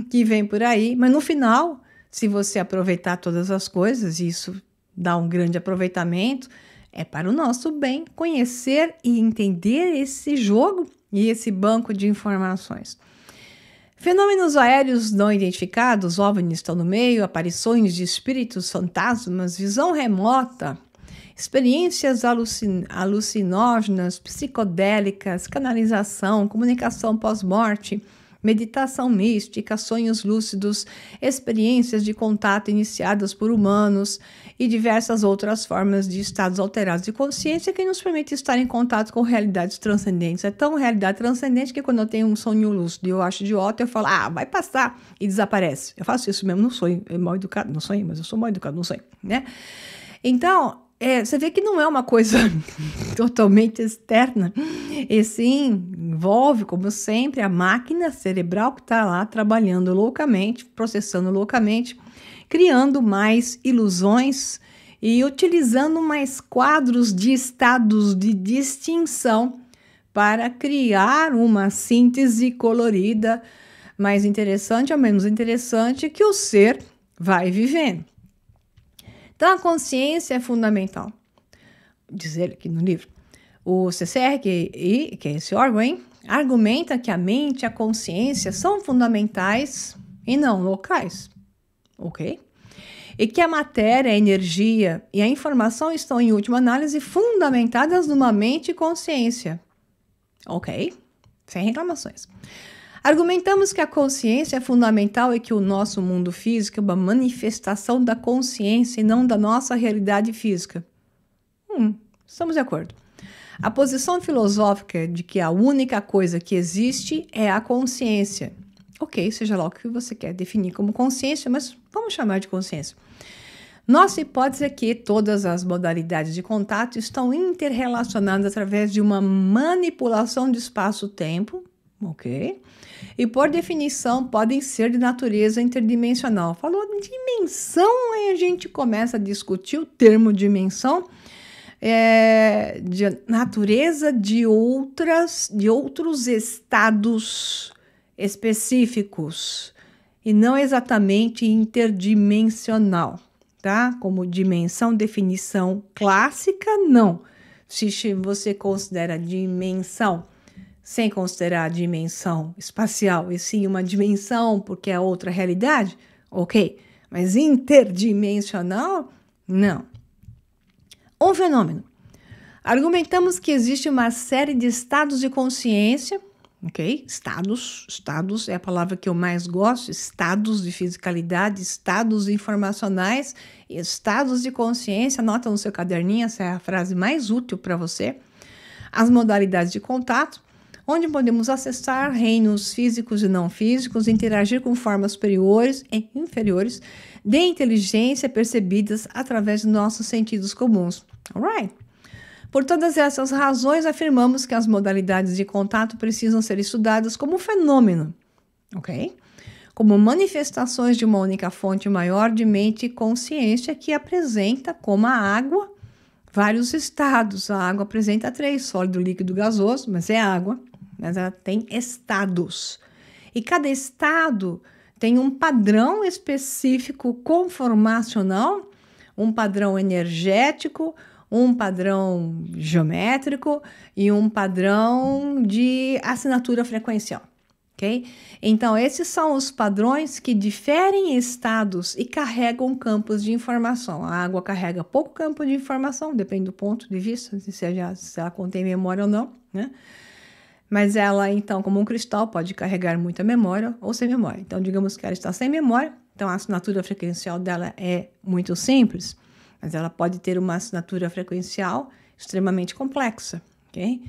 A: que vem por aí. Mas no final, se você aproveitar todas as coisas, e isso dá um grande aproveitamento, é para o nosso bem conhecer e entender esse jogo e esse banco de informações. Fenômenos aéreos não identificados, OVNIs estão no meio, aparições de espíritos, fantasmas, visão remota, experiências alucin alucinógenas, psicodélicas, canalização, comunicação pós-morte, meditação mística, sonhos lúcidos, experiências de contato iniciadas por humanos e diversas outras formas de estados alterados de consciência que nos permite estar em contato com realidades transcendentes. É tão realidade transcendente que quando eu tenho um sonho lúcido e eu acho idiota, eu falo, ah, vai passar e desaparece. Eu faço isso mesmo, não é mal educado, não sonho, mas eu sou mal educado, não sonho, né? Então, é, você vê que não é uma coisa totalmente externa, e sim envolve, como sempre, a máquina cerebral que está lá trabalhando loucamente, processando loucamente, criando mais ilusões e utilizando mais quadros de estados de distinção para criar uma síntese colorida mais interessante ou menos interessante que o ser vai vivendo. Então, a consciência é fundamental, diz ele aqui no livro. O CCR, que, que é esse órgão, hein, argumenta que a mente e a consciência são fundamentais e não locais. Ok? E que a matéria, a energia e a informação estão, em última análise, fundamentadas numa mente e consciência. Ok? Sem reclamações. Argumentamos que a consciência é fundamental e que o nosso mundo físico é uma manifestação da consciência e não da nossa realidade física. Hum, estamos de acordo. A posição filosófica de que a única coisa que existe é a consciência. Ok, seja lá o que você quer definir como consciência, mas vamos chamar de consciência. Nossa hipótese é que todas as modalidades de contato estão interrelacionadas através de uma manipulação de espaço-tempo, ok? e, por definição, podem ser de natureza interdimensional. Falou dimensão, aí a gente começa a discutir o termo dimensão. É, de natureza de outras de outros estados específicos e não exatamente interdimensional, tá? Como dimensão, definição clássica, não. Se você considera dimensão sem considerar a dimensão espacial, e sim uma dimensão porque é outra realidade, ok, mas interdimensional, não. Um fenômeno. Argumentamos que existe uma série de estados de consciência, ok? Estados, estados é a palavra que eu mais gosto, estados de fisicalidade, estados informacionais, estados de consciência, anota no seu caderninho, essa é a frase mais útil para você. As modalidades de contato, onde podemos acessar reinos físicos e não físicos, interagir com formas superiores e inferiores de inteligência percebidas através de nossos sentidos comuns. Alright? Por todas essas razões, afirmamos que as modalidades de contato precisam ser estudadas como fenômeno, ok? Como manifestações de uma única fonte maior de mente e consciência que apresenta, como a água, vários estados. A água apresenta três: sólido, líquido, gasoso, mas é água mas ela tem estados. E cada estado tem um padrão específico conformacional, um padrão energético, um padrão geométrico e um padrão de assinatura frequencial. ok? Então, esses são os padrões que diferem estados e carregam campos de informação. A água carrega pouco campo de informação, depende do ponto de vista, se ela contém memória ou não. Né? Mas ela, então, como um cristal, pode carregar muita memória ou sem memória. Então, digamos que ela está sem memória, então a assinatura frequencial dela é muito simples, mas ela pode ter uma assinatura frequencial extremamente complexa, ok?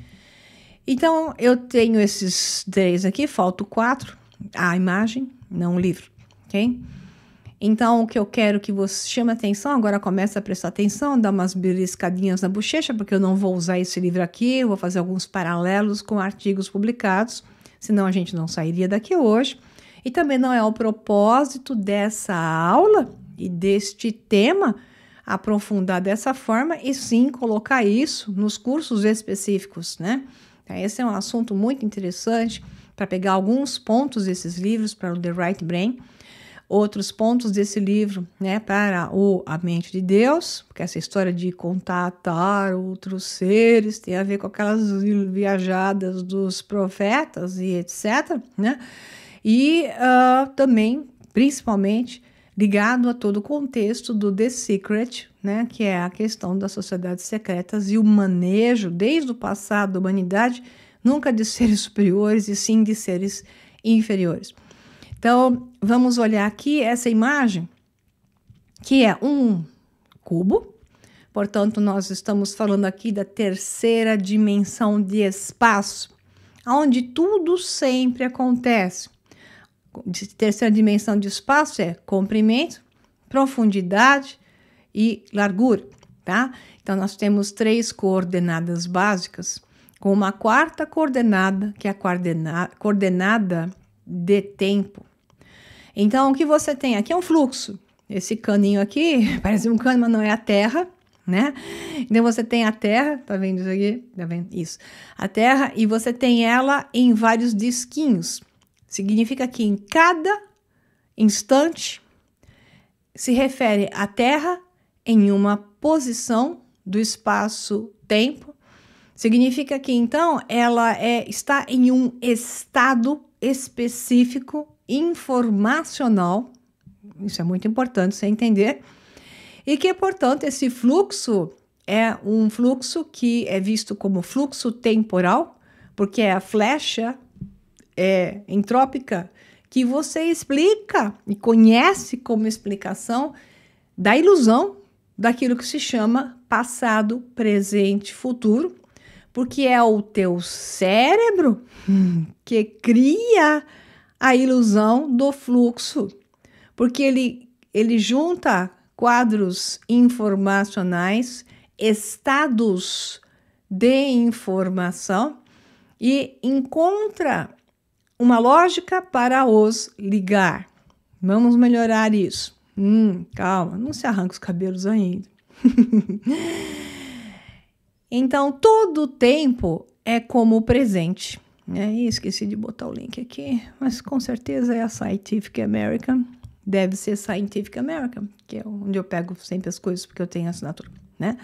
A: Então, eu tenho esses três aqui, falta o quatro, a imagem, não o livro, ok? Então, o que eu quero que você chame atenção, agora começa a prestar atenção, dá umas beliscadinhas na bochecha, porque eu não vou usar esse livro aqui, eu vou fazer alguns paralelos com artigos publicados, senão a gente não sairia daqui hoje. E também não é o propósito dessa aula e deste tema aprofundar dessa forma, e sim colocar isso nos cursos específicos, né? Então, esse é um assunto muito interessante para pegar alguns pontos desses livros para o The Right Brain outros pontos desse livro, né, para o A Mente de Deus, porque essa história de contatar outros seres tem a ver com aquelas viajadas dos profetas e etc, né, e uh, também, principalmente, ligado a todo o contexto do The Secret, né, que é a questão das sociedades secretas e o manejo, desde o passado da humanidade, nunca de seres superiores e sim de seres inferiores. Então, vamos olhar aqui essa imagem, que é um cubo. Portanto, nós estamos falando aqui da terceira dimensão de espaço, onde tudo sempre acontece. De terceira dimensão de espaço é comprimento, profundidade e largura, tá? Então, nós temos três coordenadas básicas, com uma quarta coordenada, que é a coordenada de tempo. Então, o que você tem aqui é um fluxo. Esse caninho aqui parece um cano, mas não é a terra, né? Então você tem a terra, tá vendo isso aqui? Tá vendo isso? A terra e você tem ela em vários disquinhos. Significa que em cada instante se refere à terra em uma posição do espaço-tempo. Significa que então ela é, está em um estado específico informacional, isso é muito importante você entender, e que, portanto, esse fluxo é um fluxo que é visto como fluxo temporal, porque é a flecha é, entrópica que você explica e conhece como explicação da ilusão daquilo que se chama passado, presente, futuro, porque é o teu cérebro que cria a ilusão do fluxo, porque ele, ele junta quadros informacionais, estados de informação e encontra uma lógica para os ligar. Vamos melhorar isso. Hum, calma, não se arranca os cabelos ainda. então, todo o tempo é como o presente. É, esqueci de botar o link aqui, mas com certeza é a Scientific American. Deve ser Scientific American, que é onde eu pego sempre as coisas porque eu tenho assinatura, né?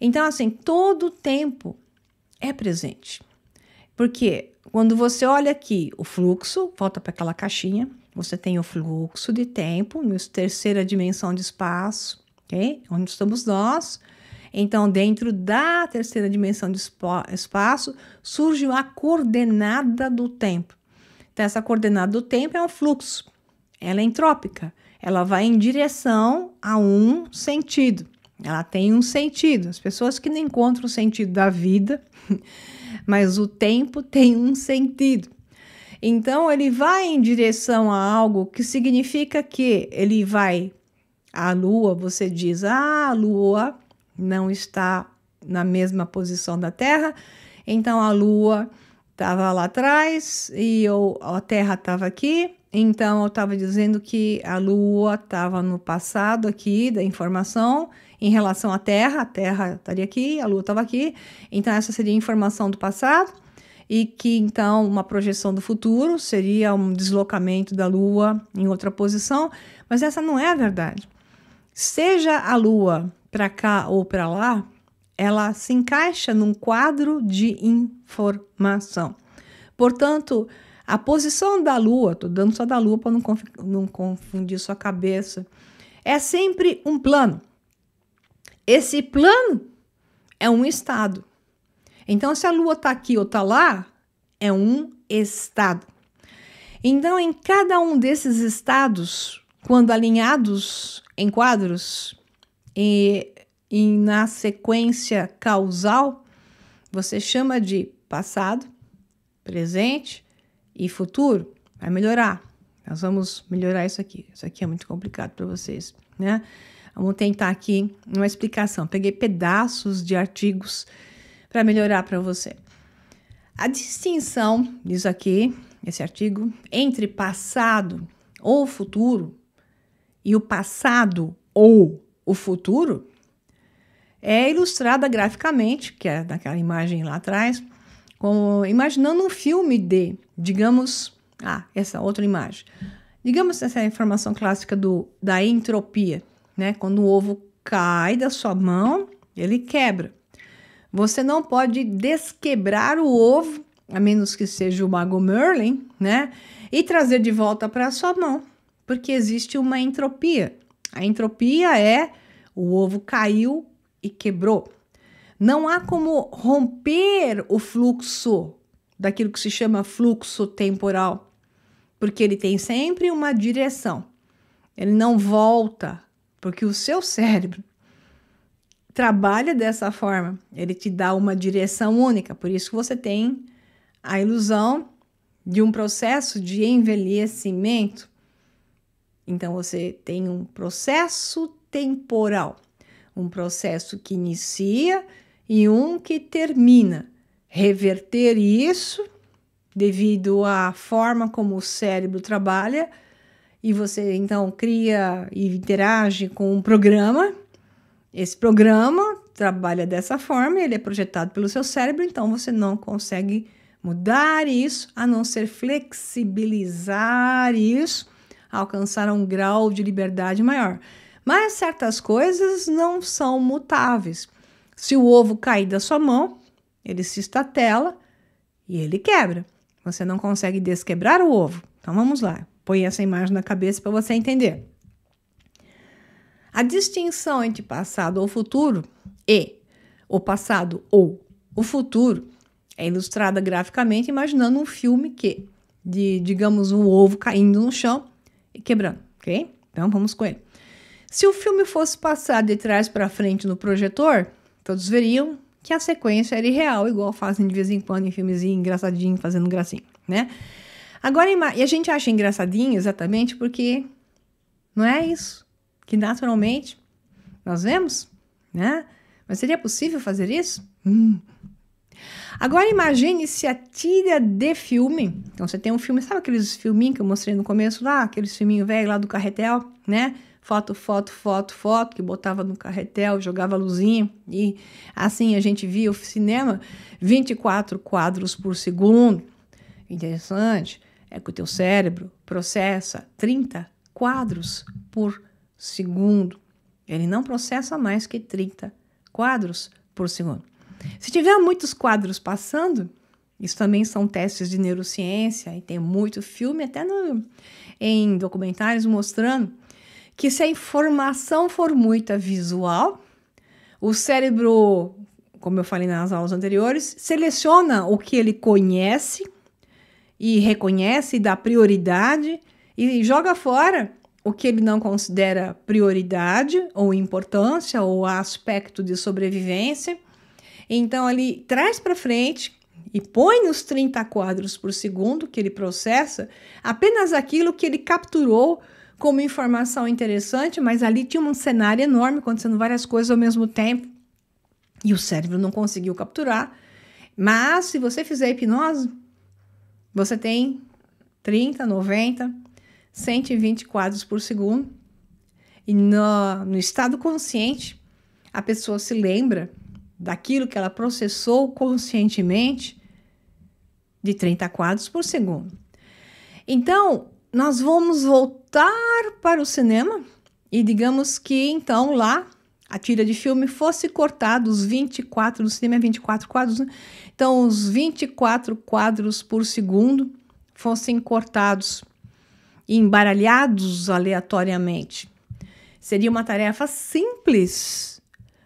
A: Então, assim, todo o tempo é presente. Porque quando você olha aqui o fluxo, volta para aquela caixinha, você tem o fluxo de tempo, na terceira dimensão de espaço, ok? Onde estamos nós. Então, dentro da terceira dimensão de espaço, surge a coordenada do tempo. Então, essa coordenada do tempo é um fluxo, ela é entrópica, ela vai em direção a um sentido. Ela tem um sentido. As pessoas que não encontram o sentido da vida, mas o tempo tem um sentido. Então ele vai em direção a algo que significa que ele vai à lua, você diz: "Ah, a lua não está na mesma posição da Terra, então a Lua estava lá atrás e eu, a Terra estava aqui. Então eu estava dizendo que a Lua estava no passado aqui da informação em relação à Terra, a Terra estaria aqui, a Lua estava aqui. Então essa seria a informação do passado e que então uma projeção do futuro seria um deslocamento da Lua em outra posição, mas essa não é a verdade. Seja a Lua para cá ou para lá, ela se encaixa num quadro de informação. Portanto, a posição da Lua, estou dando só da Lua para não, não confundir sua cabeça, é sempre um plano. Esse plano é um estado. Então, se a Lua está aqui ou está lá, é um estado. Então, em cada um desses estados, quando alinhados em quadros, e, e na sequência causal, você chama de passado, presente e futuro. Vai melhorar. Nós vamos melhorar isso aqui. Isso aqui é muito complicado para vocês, né? Vamos tentar aqui uma explicação. Peguei pedaços de artigos para melhorar para você. A distinção diz aqui, esse artigo, entre passado ou futuro e o passado ou o futuro, é ilustrada graficamente, que é naquela imagem lá atrás, como imaginando um filme de, digamos, ah, essa outra imagem. Digamos essa é a informação clássica do, da entropia, né? Quando o ovo cai da sua mão, ele quebra. Você não pode desquebrar o ovo, a menos que seja o mago Merlin, né? E trazer de volta para a sua mão, porque existe uma entropia. A entropia é o ovo caiu e quebrou. Não há como romper o fluxo daquilo que se chama fluxo temporal, porque ele tem sempre uma direção. Ele não volta, porque o seu cérebro trabalha dessa forma. Ele te dá uma direção única, por isso que você tem a ilusão de um processo de envelhecimento então você tem um processo temporal, um processo que inicia e um que termina. Reverter isso, devido à forma como o cérebro trabalha, e você então cria e interage com um programa. Esse programa trabalha dessa forma, ele é projetado pelo seu cérebro, então você não consegue mudar isso, a não ser flexibilizar isso alcançar um grau de liberdade maior. Mas certas coisas não são mutáveis. Se o ovo cair da sua mão, ele se estatela e ele quebra. Você não consegue desquebrar o ovo. Então vamos lá, põe essa imagem na cabeça para você entender. A distinção entre passado ou futuro e o passado ou o futuro é ilustrada graficamente imaginando um filme que, de, digamos, um ovo caindo no chão quebrando, ok? Então vamos com ele. Se o filme fosse passado de trás para frente no projetor, todos veriam que a sequência era irreal, igual fazem de vez em quando em filmezinho engraçadinho, fazendo gracinha, né? Agora, e a gente acha engraçadinho exatamente porque não é isso que naturalmente nós vemos, né? Mas seria possível fazer isso? Hum, Agora imagine se a tira de filme, então você tem um filme, sabe aqueles filminhos que eu mostrei no começo lá, aqueles filminhos velho lá do carretel, né? Foto, foto, foto, foto, que botava no carretel, jogava luzinha e assim a gente via o cinema 24 quadros por segundo. Interessante é que o teu cérebro processa 30 quadros por segundo. Ele não processa mais que 30 quadros por segundo. Se tiver muitos quadros passando, isso também são testes de neurociência, e tem muito filme, até no, em documentários, mostrando que se a informação for muita visual, o cérebro, como eu falei nas aulas anteriores, seleciona o que ele conhece e reconhece e dá prioridade e joga fora o que ele não considera prioridade ou importância ou aspecto de sobrevivência então, ele traz para frente e põe os 30 quadros por segundo que ele processa apenas aquilo que ele capturou como informação interessante, mas ali tinha um cenário enorme acontecendo várias coisas ao mesmo tempo e o cérebro não conseguiu capturar. Mas se você fizer hipnose, você tem 30, 90, 120 quadros por segundo. E no, no estado consciente, a pessoa se lembra daquilo que ela processou conscientemente de 30 quadros por segundo. Então, nós vamos voltar para o cinema e digamos que então lá a tira de filme fosse cortada os 24, do cinema é 24 quadros, né? então os 24 quadros por segundo fossem cortados e embaralhados aleatoriamente. Seria uma tarefa simples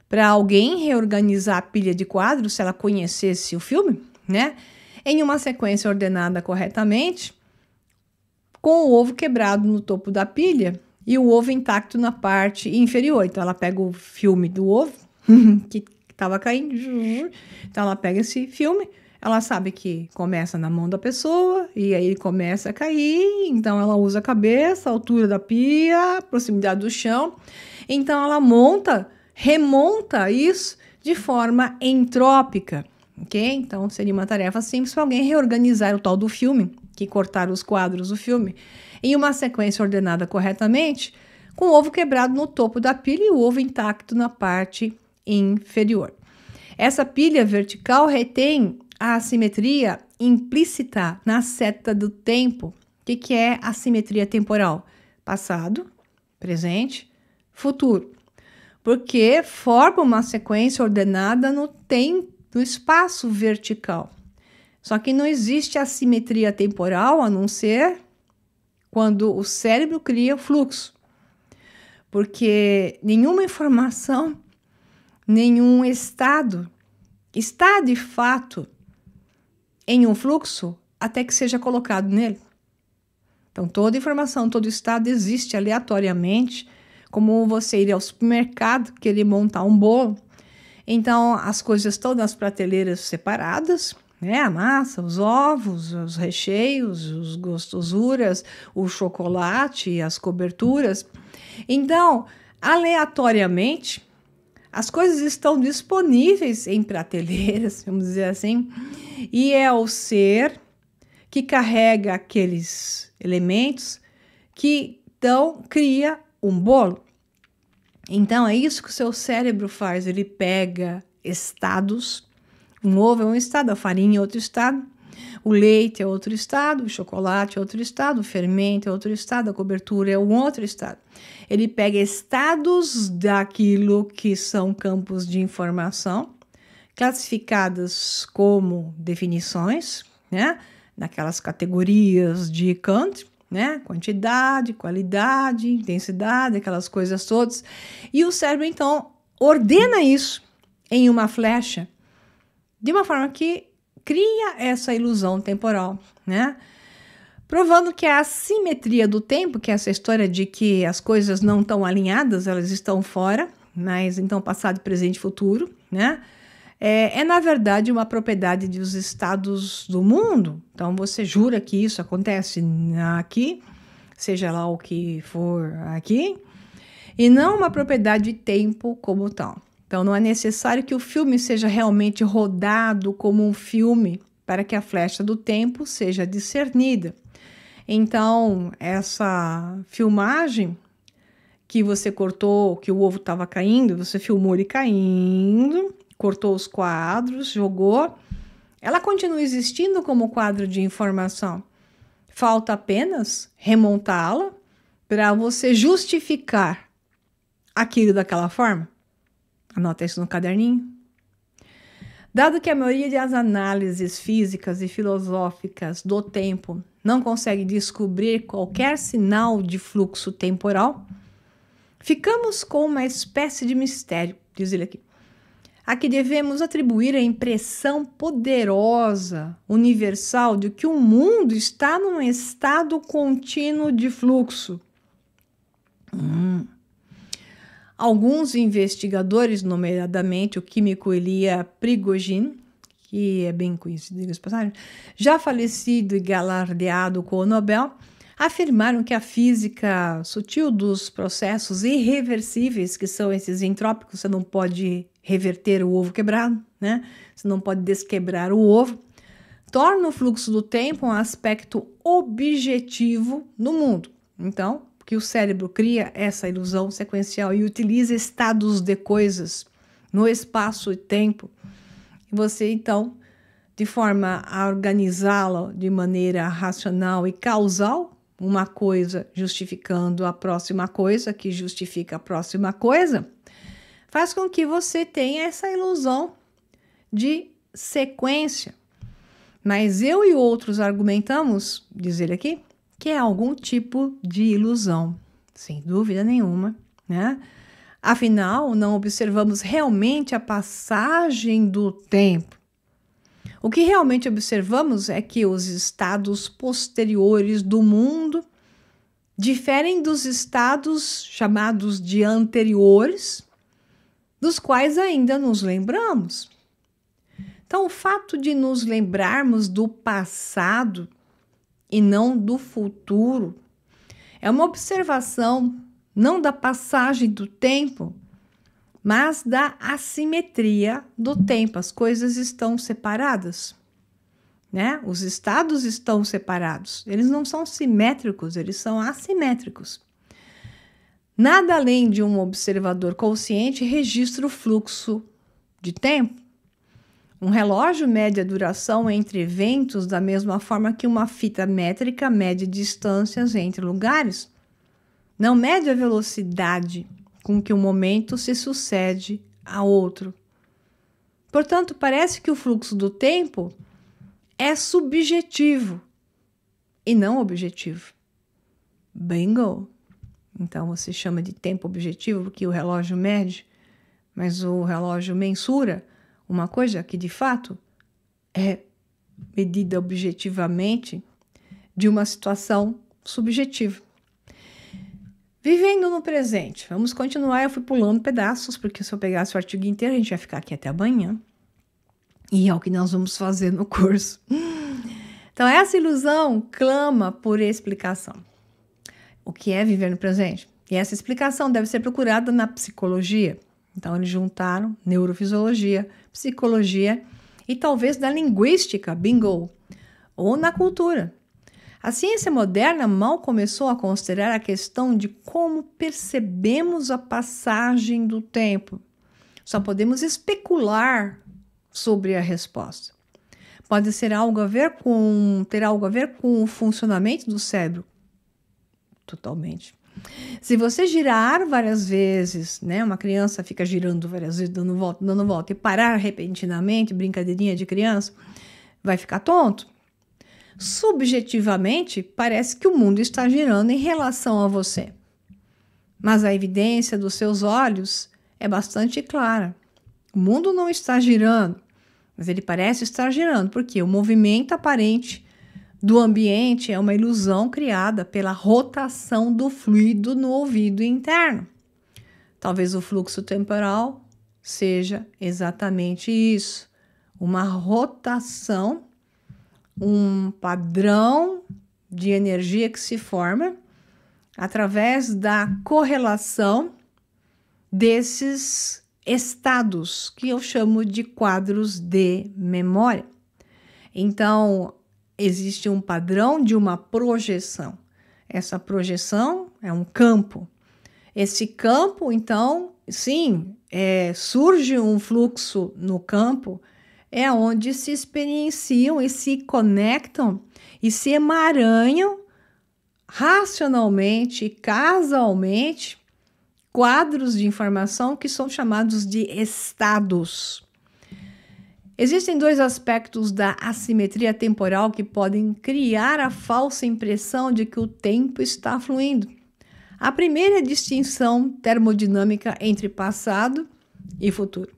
A: para alguém reorganizar a pilha de quadros se ela conhecesse o filme, né? Em uma sequência ordenada corretamente, com o ovo quebrado no topo da pilha e o ovo intacto na parte inferior. Então ela pega o filme do ovo que estava caindo, então ela pega esse filme, ela sabe que começa na mão da pessoa e aí começa a cair, então ela usa a cabeça, a altura da pia, proximidade do chão. Então ela monta remonta isso de forma entrópica. Ok? Então seria uma tarefa simples para alguém reorganizar o tal do filme, que cortar os quadros do filme, em uma sequência ordenada corretamente, com o ovo quebrado no topo da pilha e o ovo intacto na parte inferior. Essa pilha vertical retém a assimetria implícita na seta do tempo. O que, que é assimetria temporal? Passado, presente, futuro porque forma uma sequência ordenada no tempo, no espaço vertical. Só que não existe assimetria temporal a não ser quando o cérebro cria fluxo. Porque nenhuma informação, nenhum estado está de fato em um fluxo até que seja colocado nele. Então, toda informação, todo estado existe aleatoriamente como você ir ao supermercado, que ele montar um bolo. Então, as coisas estão nas prateleiras separadas, né? A massa, os ovos, os recheios, os gostosuras, o chocolate, as coberturas. Então, aleatoriamente, as coisas estão disponíveis em prateleiras, vamos dizer assim, e é o ser que carrega aqueles elementos que então cria um bolo. Então é isso que o seu cérebro faz, ele pega estados. Um ovo é um estado, a farinha é outro estado, o leite é outro estado, o chocolate é outro estado, o fermento é outro estado, a cobertura é um outro estado. Ele pega estados daquilo que são campos de informação, classificadas como definições, né? Naquelas categorias de Kant, né? Quantidade, qualidade, intensidade, aquelas coisas todas. E o cérebro, então, ordena isso em uma flecha de uma forma que cria essa ilusão temporal, né? Provando que a simetria do tempo, que é essa história de que as coisas não estão alinhadas, elas estão fora, mas então passado, presente e futuro, né? é, é, na verdade, uma propriedade dos estados do mundo. Então, você jura que isso acontece aqui, seja lá o que for aqui, e não uma propriedade de tempo como tal. Então, não é necessário que o filme seja realmente rodado como um filme para que a flecha do tempo seja discernida. Então, essa filmagem que você cortou, que o ovo estava caindo, você filmou ele caindo cortou os quadros, jogou. Ela continua existindo como quadro de informação. Falta apenas remontá-la para você justificar aquilo daquela forma. Anota isso no caderninho. Dado que a maioria das análises físicas e filosóficas do tempo não consegue descobrir qualquer sinal de fluxo temporal, ficamos com uma espécie de mistério, diz ele aqui a que devemos atribuir a impressão poderosa, universal, de que o mundo está num estado contínuo de fluxo. Hum. Alguns investigadores, nomeadamente o químico Elia Prigogine, que é bem conhecido, diga passagem, já falecido e galardeado com o Nobel, afirmaram que a física sutil dos processos irreversíveis, que são esses entrópicos, você não pode reverter o ovo quebrado, né? Você não pode desquebrar o ovo. Torna o fluxo do tempo um aspecto objetivo no mundo. Então, que o cérebro cria essa ilusão sequencial e utiliza estados de coisas no espaço e tempo. E você então, de forma a organizá-la de maneira racional e causal, uma coisa justificando a próxima coisa, que justifica a próxima coisa, faz com que você tenha essa ilusão de sequência. Mas eu e outros argumentamos, diz ele aqui, que é algum tipo de ilusão, sem dúvida nenhuma, né? Afinal, não observamos realmente a passagem do tempo. O que realmente observamos é que os estados posteriores do mundo diferem dos estados chamados de anteriores, dos quais ainda nos lembramos. Então, o fato de nos lembrarmos do passado e não do futuro é uma observação não da passagem do tempo, mas da assimetria do tempo. As coisas estão separadas, né? Os estados estão separados. Eles não são simétricos, eles são assimétricos. Nada além de um observador consciente registra o fluxo de tempo. Um relógio mede a duração entre eventos da mesma forma que uma fita métrica mede distâncias entre lugares. Não mede a velocidade com que um momento se sucede a outro. Portanto, parece que o fluxo do tempo é subjetivo e não objetivo. Bingo! Então você chama de tempo objetivo porque o relógio mede, mas o relógio mensura uma coisa que de fato é medida objetivamente de uma situação subjetiva. Vivendo no presente, vamos continuar. Eu fui pulando pedaços, porque se eu pegasse o artigo inteiro, a gente ia ficar aqui até amanhã. E é o que nós vamos fazer no curso. Então, essa ilusão clama por explicação o que é viver no presente. E essa explicação deve ser procurada na psicologia. Então, eles juntaram neurofisiologia, psicologia e talvez na linguística, bingo, ou na cultura. A ciência moderna mal começou a considerar a questão de como percebemos a passagem do tempo. Só podemos especular sobre a resposta. Pode ser algo a ver com ter algo a ver com o funcionamento do cérebro, totalmente. Se você girar várias vezes, né? Uma criança fica girando várias vezes, dando volta, dando volta, e parar repentinamente, brincadeirinha de criança, vai ficar tonto. Subjetivamente, parece que o mundo está girando em relação a você. Mas a evidência dos seus olhos é bastante clara. O mundo não está girando, mas ele parece estar girando, porque o movimento aparente do ambiente é uma ilusão criada pela rotação do fluido no ouvido interno. Talvez o fluxo temporal seja exatamente isso, uma rotação, um padrão de energia que se forma através da correlação desses estados que eu chamo de quadros de memória. Então, existe um padrão de uma projeção. Essa projeção é um campo. Esse campo, então, sim, é, surge um fluxo no campo, é onde se experienciam e se conectam e se emaranham racionalmente, casualmente, quadros de informação que são chamados de estados. Existem dois aspectos da assimetria temporal que podem criar a falsa impressão de que o tempo está fluindo. A primeira é a distinção termodinâmica entre passado e futuro.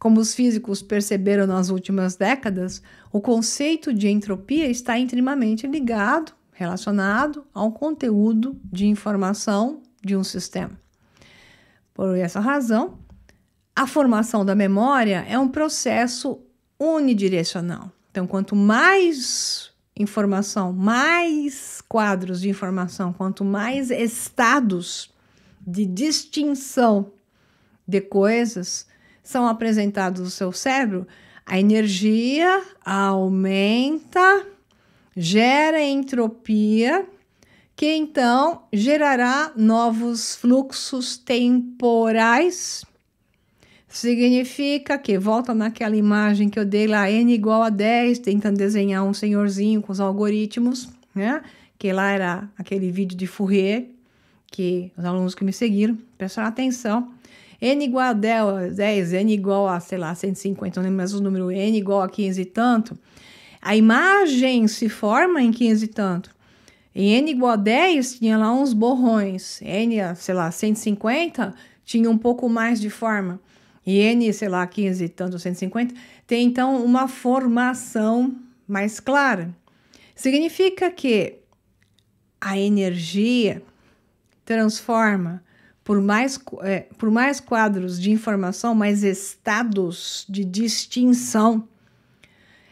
A: Como os físicos perceberam nas últimas décadas, o conceito de entropia está intimamente ligado, relacionado ao conteúdo de informação de um sistema. Por essa razão, a formação da memória é um processo unidirecional. Então, quanto mais informação, mais quadros de informação, quanto mais estados de distinção de coisas são apresentados no seu cérebro, a energia aumenta, gera entropia, que então gerará novos fluxos temporais Significa que, volta naquela imagem que eu dei lá, n igual a 10, tentando desenhar um senhorzinho com os algoritmos, né? Que lá era aquele vídeo de Fourier, que os alunos que me seguiram prestaram atenção. n igual a 10, n igual a, sei lá, 150, não lembro mais o número, n igual a 15 e tanto. A imagem se forma em 15 e tanto. Em n igual a 10, tinha lá uns borrões. n, sei lá, 150, tinha um pouco mais de forma n sei lá, 15 e tanto, 150, tem então uma formação mais clara. Significa que a energia transforma por mais, é, por mais quadros de informação, mais estados de distinção.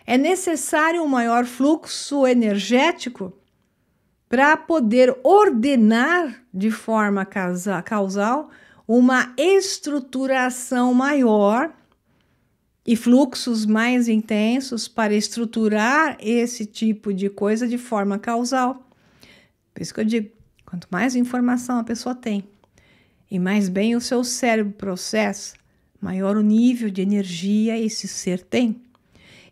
A: É necessário um maior fluxo energético para poder ordenar de forma causal uma estruturação maior e fluxos mais intensos para estruturar esse tipo de coisa de forma causal. Por isso que eu digo: quanto mais informação a pessoa tem e mais bem o seu cérebro processa, maior o nível de energia esse ser tem.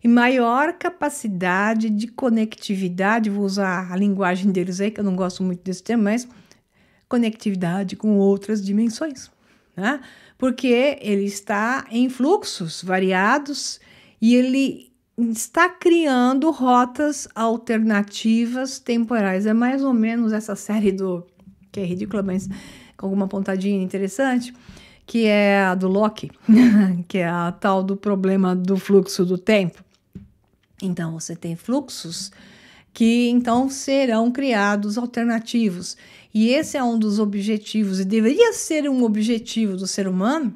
A: E maior capacidade de conectividade, vou usar a linguagem deles aí, que eu não gosto muito desse termo, mas conectividade com outras dimensões, né? porque ele está em fluxos variados e ele está criando rotas alternativas temporais. É mais ou menos essa série do que é ridícula, mas com alguma pontadinha interessante, que é a do Locke, que é a tal do problema do fluxo do tempo. Então você tem fluxos que então serão criados alternativos e esse é um dos objetivos, e deveria ser um objetivo do ser humano,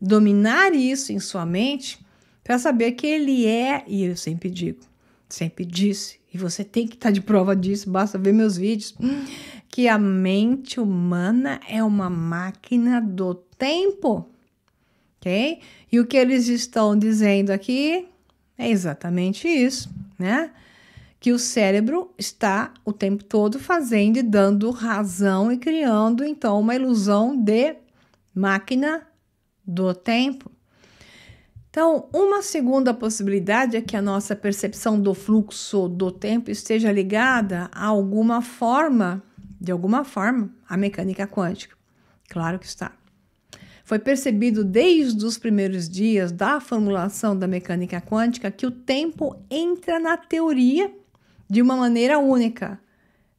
A: dominar isso em sua mente para saber que ele é, e eu sempre digo, sempre disse, e você tem que estar tá de prova disso, basta ver meus vídeos, que a mente humana é uma máquina do tempo. Ok? E o que eles estão dizendo aqui é exatamente isso, né? que o cérebro está o tempo todo fazendo e dando razão e criando então uma ilusão de máquina do tempo. Então, uma segunda possibilidade é que a nossa percepção do fluxo do tempo esteja ligada a alguma forma, de alguma forma, a mecânica quântica. Claro que está. Foi percebido desde os primeiros dias da formulação da mecânica quântica que o tempo entra na teoria de uma maneira única,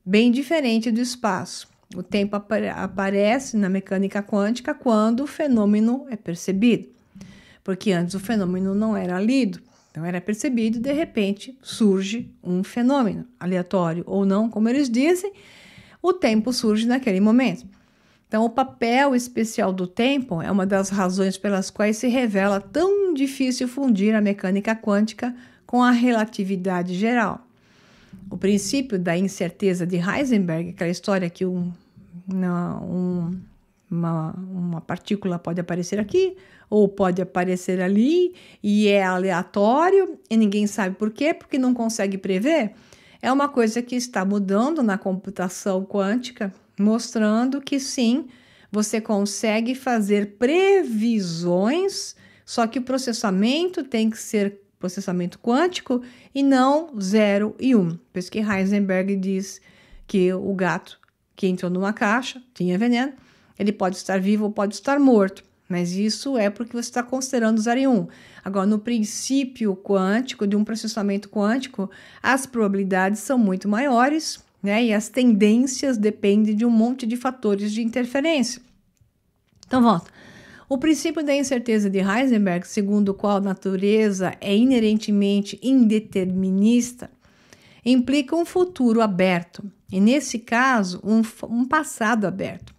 A: bem diferente do espaço. O tempo ap aparece na mecânica quântica quando o fenômeno é percebido, porque antes o fenômeno não era lido, não era percebido, de repente surge um fenômeno, aleatório ou não, como eles dizem, o tempo surge naquele momento. Então, o papel especial do tempo é uma das razões pelas quais se revela tão difícil fundir a mecânica quântica com a relatividade geral o princípio da incerteza de Heisenberg, aquela história que um, uma, uma, uma partícula pode aparecer aqui ou pode aparecer ali e é aleatório e ninguém sabe por quê, porque não consegue prever, é uma coisa que está mudando na computação quântica, mostrando que sim, você consegue fazer previsões, só que o processamento tem que ser processamento quântico e não 0 e 1. Um. Por isso que Heisenberg diz que o gato que entrou numa caixa tinha veneno, ele pode estar vivo ou pode estar morto. Mas isso é porque você está considerando 0 e 1. Um. Agora, no princípio quântico, de um processamento quântico, as probabilidades são muito maiores, né? E as tendências dependem de um monte de fatores de interferência. Então, volta. O princípio da incerteza de Heisenberg, segundo o qual a natureza é inerentemente indeterminista, implica um futuro aberto, e nesse caso, um, um passado aberto.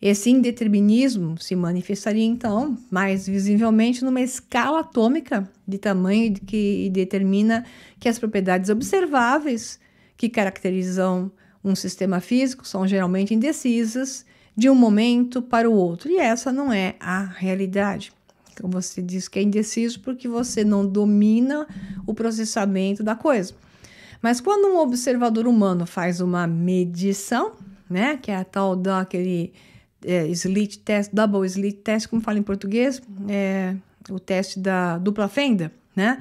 A: Esse indeterminismo se manifestaria então mais visivelmente numa escala atômica de tamanho que determina que as propriedades observáveis que caracterizam um sistema físico são geralmente indecisas de um momento para o outro. E essa não é a realidade. como você diz que é indeciso porque você não domina o processamento da coisa. Mas quando um observador humano faz uma medição, né, que é a tal daquele é, slit test, double slit test, como fala em português, é o teste da dupla fenda, né?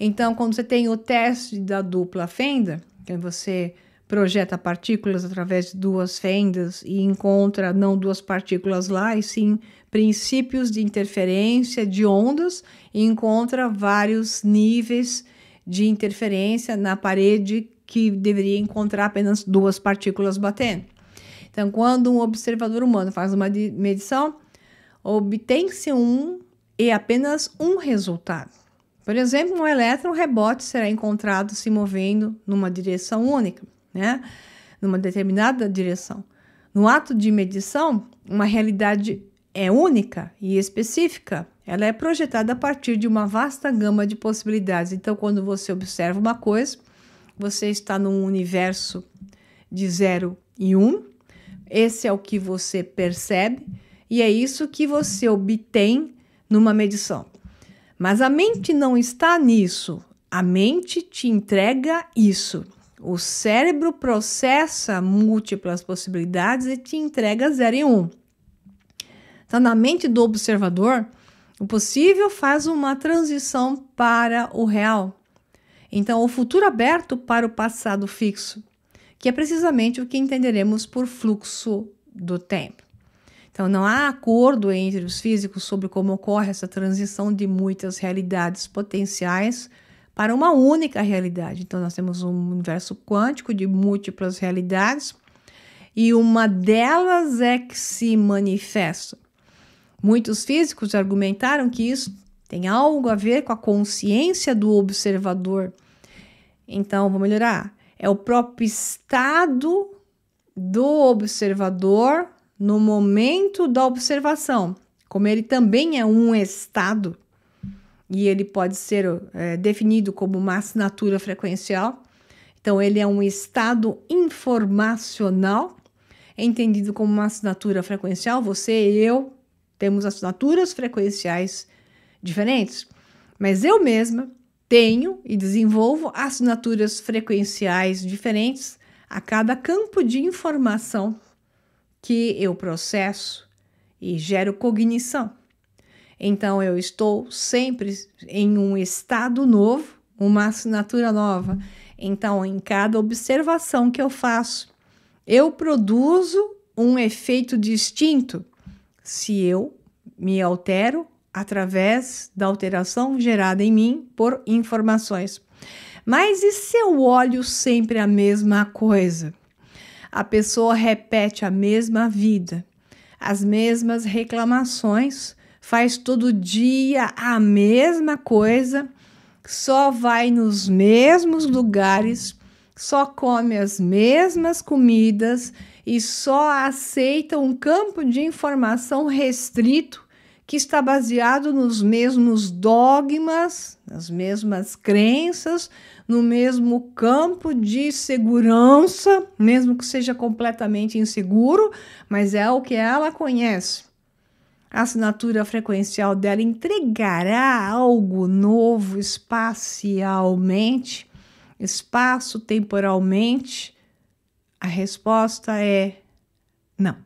A: Então, quando você tem o teste da dupla fenda, que é você projeta partículas através de duas fendas e encontra não duas partículas lá, e sim princípios de interferência de ondas e encontra vários níveis de interferência na parede que deveria encontrar apenas duas partículas batendo. Então, quando um observador humano faz uma medição, obtém-se um e apenas um resultado. Por exemplo, um elétron rebote será encontrado se movendo numa direção única né? numa determinada direção. No ato de medição, uma realidade é única e específica. Ela é projetada a partir de uma vasta gama de possibilidades. Então, quando você observa uma coisa, você está num universo de 0 e 1. Um. Esse é o que você percebe e é isso que você obtém numa medição. Mas a mente não está nisso. A mente te entrega isso. O cérebro processa múltiplas possibilidades e te entrega zero e Um. Então, na mente do observador, o possível faz uma transição para o real. Então, o futuro aberto para o passado fixo, que é precisamente o que entenderemos por fluxo do tempo. Então, não há acordo entre os físicos sobre como ocorre essa transição de muitas realidades potenciais para uma única realidade. Então, nós temos um universo quântico de múltiplas realidades e uma delas é que se manifesta. Muitos físicos argumentaram que isso tem algo a ver com a consciência do observador. Então, vou melhorar. É o próprio estado do observador no momento da observação. Como ele também é um estado, e ele pode ser é, definido como uma assinatura frequencial. Então, ele é um estado informacional, entendido como uma assinatura frequencial. Você e eu temos assinaturas frequenciais diferentes, mas eu mesma tenho e desenvolvo assinaturas frequenciais diferentes a cada campo de informação que eu processo e gero cognição. Então eu estou sempre em um estado novo, uma assinatura nova. Então, em cada observação que eu faço, eu produzo um efeito distinto se eu me altero através da alteração gerada em mim por informações. Mas e se eu olho sempre a mesma coisa? A pessoa repete a mesma vida, as mesmas reclamações, faz todo dia a mesma coisa, só vai nos mesmos lugares, só come as mesmas comidas e só aceita um campo de informação restrito que está baseado nos mesmos dogmas, nas mesmas crenças, no mesmo campo de segurança, mesmo que seja completamente inseguro, mas é o que ela conhece. A assinatura frequencial dela entregará algo novo espacialmente, espaço-temporalmente? A resposta é não.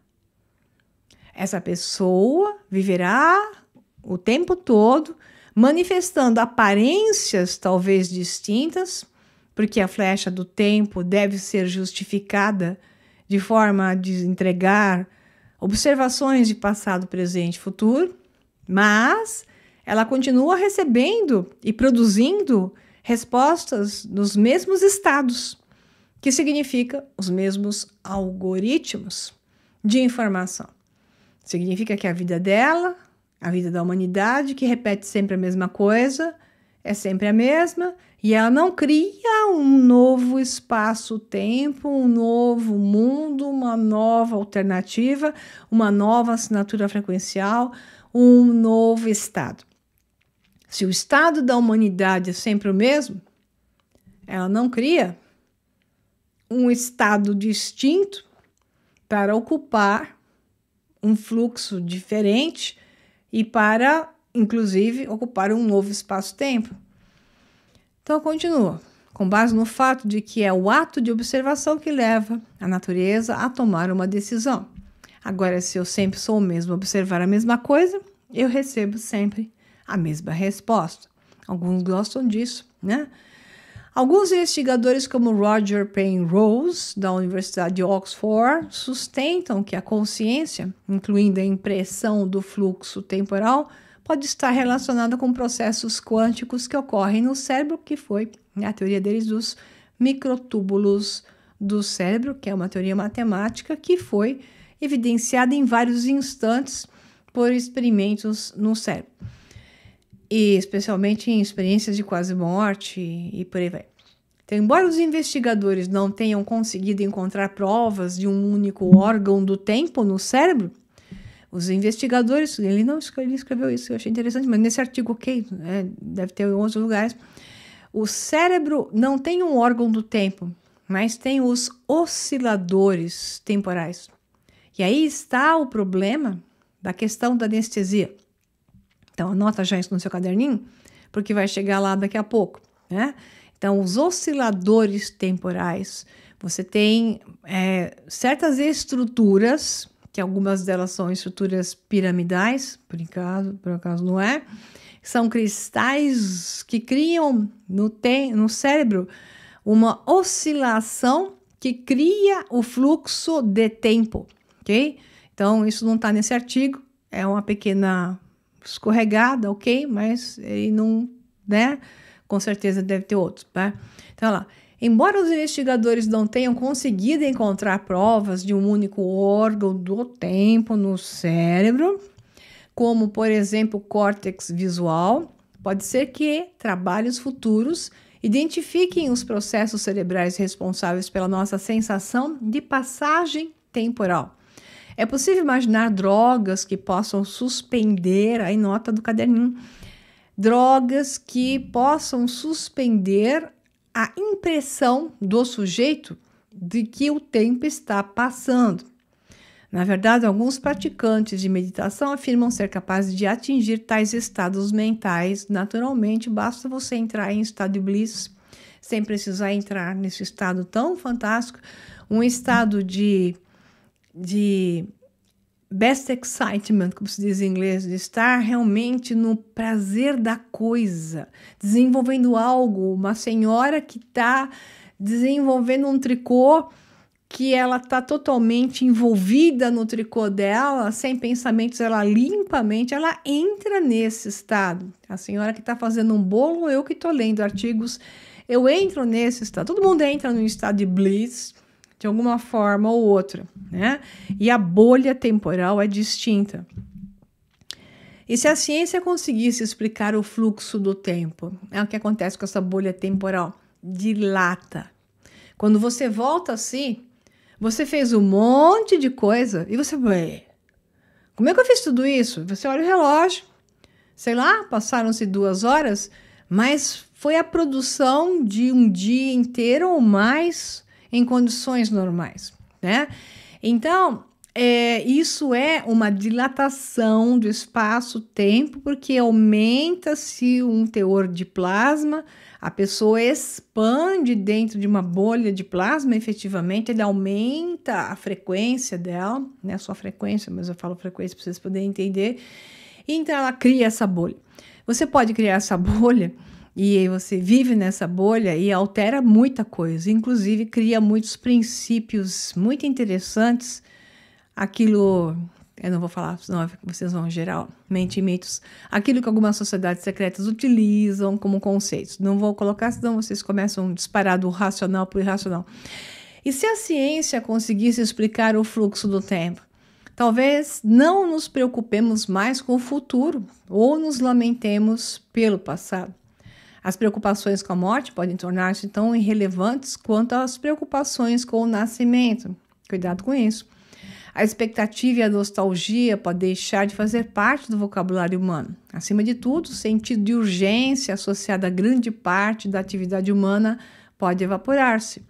A: Essa pessoa viverá o tempo todo manifestando aparências talvez distintas, porque a flecha do tempo deve ser justificada de forma a entregar observações de passado, presente e futuro, mas ela continua recebendo e produzindo respostas dos mesmos estados, que significa os mesmos algoritmos de informação. Significa que a vida dela, a vida da humanidade, que repete sempre a mesma coisa, é sempre a mesma, e ela não cria um novo espaço-tempo, um novo mundo, uma nova alternativa, uma nova assinatura frequencial, um novo estado. Se o estado da humanidade é sempre o mesmo, ela não cria um estado distinto para ocupar um fluxo diferente e para, inclusive, ocupar um novo espaço-tempo. Então, continua. Com base no fato de que é o ato de observação que leva a natureza a tomar uma decisão. Agora, se eu sempre sou o mesmo observar a mesma coisa, eu recebo sempre a mesma resposta. Alguns gostam disso, né? Alguns investigadores, como Roger Payne Rose, da Universidade de Oxford, sustentam que a consciência, incluindo a impressão do fluxo temporal, pode estar relacionado com processos quânticos que ocorrem no cérebro, que foi a teoria deles dos microtúbulos do cérebro, que é uma teoria matemática que foi evidenciada em vários instantes por experimentos no cérebro. E especialmente em experiências de quase morte e por aí vai. Então, embora os investigadores não tenham conseguido encontrar provas de um único órgão do tempo no cérebro, os investigadores, ele não ele escreveu isso, eu achei interessante, mas nesse artigo, ok, né, deve ter em outros lugares. O cérebro não tem um órgão do tempo, mas tem os osciladores temporais. E aí está o problema da questão da anestesia. Então, anota já isso no seu caderninho, porque vai chegar lá daqui a pouco, né? Então, os osciladores temporais. Você tem é, certas estruturas que algumas delas são estruturas piramidais, por acaso, por acaso não é, são cristais que criam no, tem, no cérebro uma oscilação que cria o fluxo de tempo, ok? Então, isso não está nesse artigo, é uma pequena escorregada, ok? Mas ele não, né? Com certeza deve ter outros, tá? Então, olha lá. Embora os investigadores não tenham conseguido encontrar provas de um único órgão do tempo no cérebro, como por exemplo o córtex visual, pode ser que trabalhos futuros identifiquem os processos cerebrais responsáveis pela nossa sensação de passagem temporal. É possível imaginar drogas que possam suspender a nota do caderninho drogas que possam suspender a impressão do sujeito de que o tempo está passando. Na verdade, alguns praticantes de meditação afirmam ser capazes de atingir tais estados mentais naturalmente, basta você entrar em estado de bliss, sem precisar entrar nesse estado tão fantástico, um estado de, de best excitement, como se diz em inglês, de estar realmente no prazer da coisa, desenvolvendo algo. Uma senhora que está desenvolvendo um tricô que ela está totalmente envolvida no tricô dela, sem pensamentos, ela limpa mente, ela entra nesse estado. A senhora que está fazendo um bolo, eu que estou lendo artigos, eu entro nesse estado. Todo mundo entra num estado de bliss, de alguma forma ou outra, né? E a bolha temporal é distinta. E se a ciência conseguisse explicar o fluxo do tempo, é o que acontece com essa bolha temporal, dilata. Quando você volta a si, você fez um monte de coisa e você, como é que eu fiz tudo isso? Você olha o relógio, sei lá, passaram-se duas horas, mas foi a produção de um dia inteiro ou mais em condições normais, né? Então, é, isso é uma dilatação do espaço-tempo, porque aumenta-se um teor de plasma, a pessoa expande dentro de uma bolha de plasma, efetivamente, ele aumenta a frequência dela, né? Sua frequência, mas eu falo frequência para vocês poderem entender. Então, ela cria essa bolha. Você pode criar essa bolha e você vive nessa bolha e altera muita coisa, inclusive cria muitos princípios muito interessantes. Aquilo, eu não vou falar, senão vocês vão geralmente mitos. Aquilo que algumas sociedades secretas utilizam como conceitos. Não vou colocar, senão vocês começam a disparar do racional para o irracional. E se a ciência conseguisse explicar o fluxo do tempo? Talvez não nos preocupemos mais com o futuro ou nos lamentemos pelo passado. As preocupações com a morte podem tornar-se tão irrelevantes quanto as preocupações com o nascimento. Cuidado com isso. A expectativa e a nostalgia podem deixar de fazer parte do vocabulário humano. Acima de tudo, o sentido de urgência associado a grande parte da atividade humana pode evaporar-se.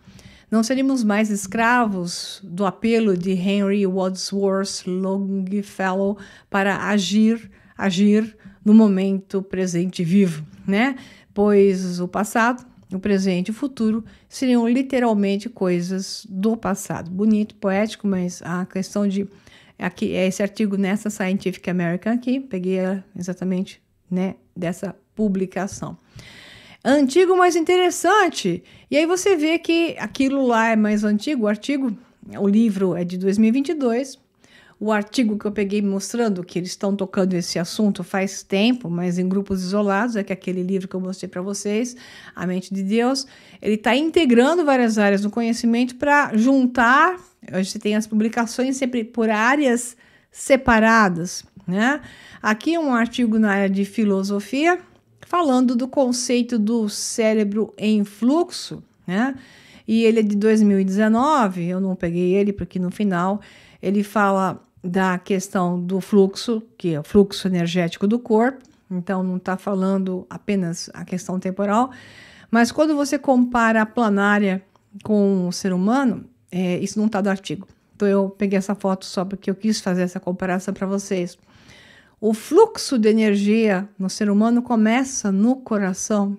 A: Não seremos mais escravos do apelo de Henry Wadsworth Longfellow para agir, agir no momento presente vivo, né? pois o passado, o presente e o futuro seriam literalmente coisas do passado. Bonito, poético, mas a questão de aqui é esse artigo nessa Scientific American aqui, peguei exatamente, né, dessa publicação. Antigo, mas interessante. E aí você vê que aquilo lá é mais antigo, o artigo, o livro é de 2022 o artigo que eu peguei mostrando que eles estão tocando esse assunto faz tempo, mas em grupos isolados, é que aquele livro que eu mostrei para vocês, A Mente de Deus, ele está integrando várias áreas do conhecimento para juntar. a gente tem as publicações sempre por áreas separadas, né? Aqui um artigo na área de filosofia falando do conceito do cérebro em fluxo, né? E ele é de 2019, eu não peguei ele porque no final ele fala da questão do fluxo, que é o fluxo energético do corpo, então não está falando apenas a questão temporal, mas quando você compara a planária com o ser humano, é, isso não está do artigo. Então eu peguei essa foto só porque eu quis fazer essa comparação para vocês. O fluxo de energia no ser humano começa no coração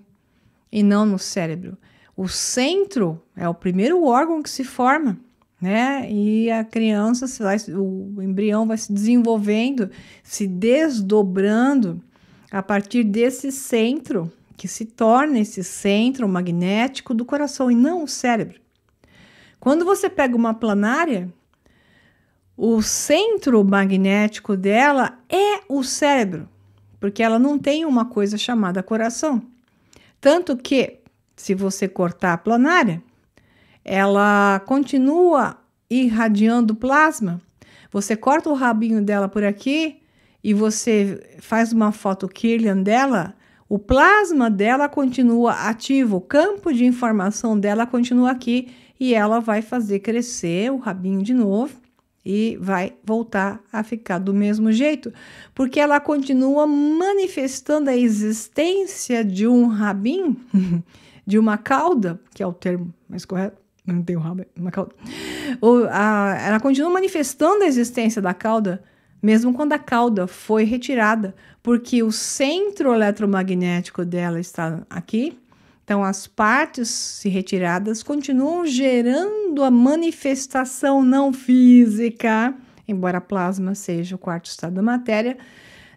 A: e não no cérebro. O centro é o primeiro órgão que se forma né? E a criança, vai, o embrião vai se desenvolvendo, se desdobrando a partir desse centro que se torna esse centro magnético do coração e não o cérebro. Quando você pega uma planária, o centro magnético dela é o cérebro, porque ela não tem uma coisa chamada coração. Tanto que, se você cortar a planária, ela continua irradiando plasma. Você corta o rabinho dela por aqui e você faz uma foto Kirlian dela, o plasma dela continua ativo, o campo de informação dela continua aqui e ela vai fazer crescer o rabinho de novo e vai voltar a ficar do mesmo jeito, porque ela continua manifestando a existência de um rabinho, de uma cauda, que é o termo mais correto, não tem um rabo, é uma cauda. Ou, a, ela continua manifestando a existência da cauda, mesmo quando a cauda foi retirada, porque o centro eletromagnético dela está aqui. Então, as partes se retiradas continuam gerando a manifestação não física, embora plasma seja o quarto estado da matéria,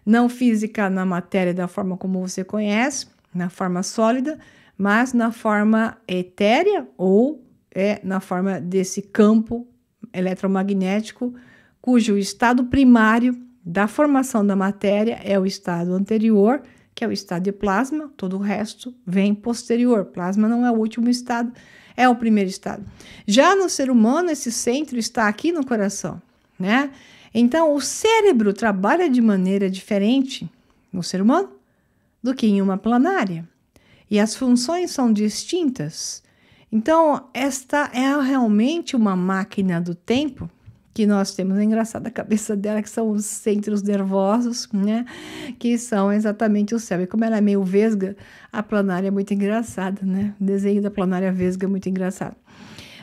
A: não física na matéria da forma como você conhece, na forma sólida, mas na forma etérea ou é na forma desse campo eletromagnético, cujo estado primário da formação da matéria é o estado anterior, que é o estado de plasma, todo o resto vem posterior. Plasma não é o último estado, é o primeiro estado. Já no ser humano, esse centro está aqui no coração, né? Então, o cérebro trabalha de maneira diferente no ser humano do que em uma planária. E as funções são distintas. Então, esta é realmente uma máquina do tempo que nós temos. É engraçado a cabeça dela, que são os centros nervosos, né? Que são exatamente o céu. E como ela é meio vesga, a planária é muito engraçada, né? O desenho da planária vesga é muito engraçado.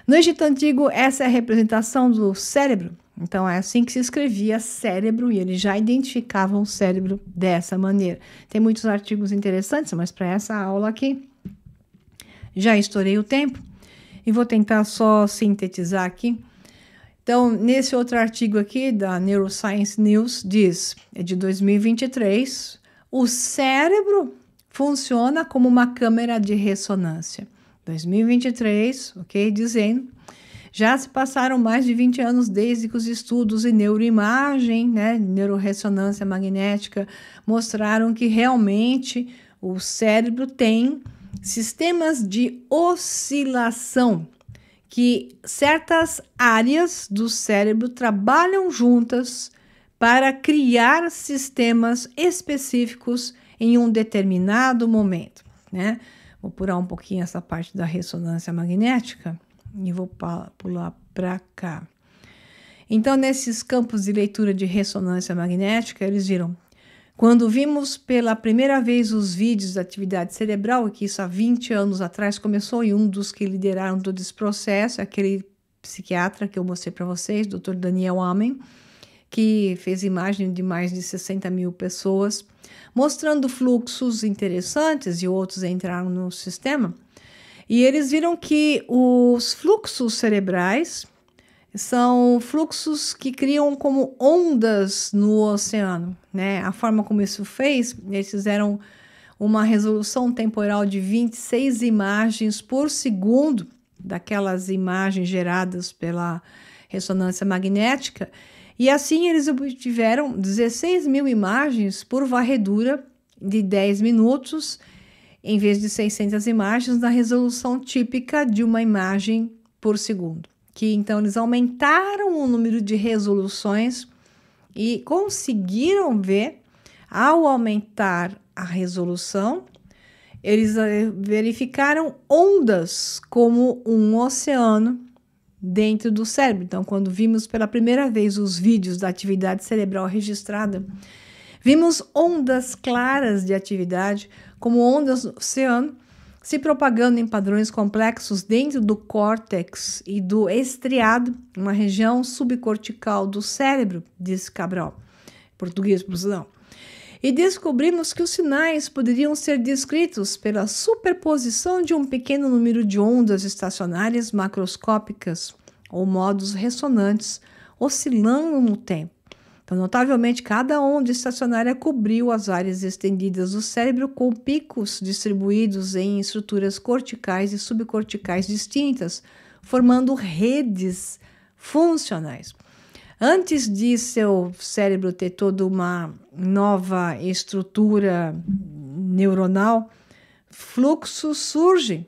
A: No Egito Antigo, essa é a representação do cérebro. Então, é assim que se escrevia cérebro e eles já identificavam o cérebro dessa maneira. Tem muitos artigos interessantes, mas para essa aula aqui, já estourei o tempo e vou tentar só sintetizar aqui. Então, nesse outro artigo aqui da Neuroscience News, diz, é de 2023, o cérebro funciona como uma câmera de ressonância. 2023, ok? Dizendo. Já se passaram mais de 20 anos desde que os estudos em neuroimagem, né, neuroressonância magnética, mostraram que realmente o cérebro tem sistemas de oscilação, que certas áreas do cérebro trabalham juntas para criar sistemas específicos em um determinado momento, né? Vou pular um pouquinho essa parte da ressonância magnética e vou pular para cá. Então, nesses campos de leitura de ressonância magnética, eles viram quando vimos pela primeira vez os vídeos da atividade cerebral, que isso há 20 anos atrás começou, e um dos que lideraram todo esse processo é aquele psiquiatra que eu mostrei para vocês, Dr. Daniel Amen, que fez imagem de mais de 60 mil pessoas, mostrando fluxos interessantes e outros entraram no sistema. E eles viram que os fluxos cerebrais são fluxos que criam como ondas no oceano, né? A forma como isso fez, eles fizeram uma resolução temporal de 26 imagens por segundo, daquelas imagens geradas pela ressonância magnética, e assim eles obtiveram 16 mil imagens por varredura de 10 minutos, em vez de 600 imagens, na resolução típica de uma imagem por segundo que então eles aumentaram o número de resoluções e conseguiram ver, ao aumentar a resolução, eles eh, verificaram ondas como um oceano dentro do cérebro. Então, quando vimos pela primeira vez os vídeos da atividade cerebral registrada, vimos ondas claras de atividade como ondas do oceano se propagando em padrões complexos dentro do córtex e do estriado, uma região subcortical do cérebro, disse Cabral, português não). E descobrimos que os sinais poderiam ser descritos pela superposição de um pequeno número de ondas estacionárias macroscópicas ou modos ressonantes oscilando no tempo. Notavelmente, cada onda estacionária cobriu as áreas estendidas do cérebro com picos distribuídos em estruturas corticais e subcorticais distintas, formando redes funcionais. Antes de seu cérebro ter toda uma nova estrutura neuronal, fluxos surgem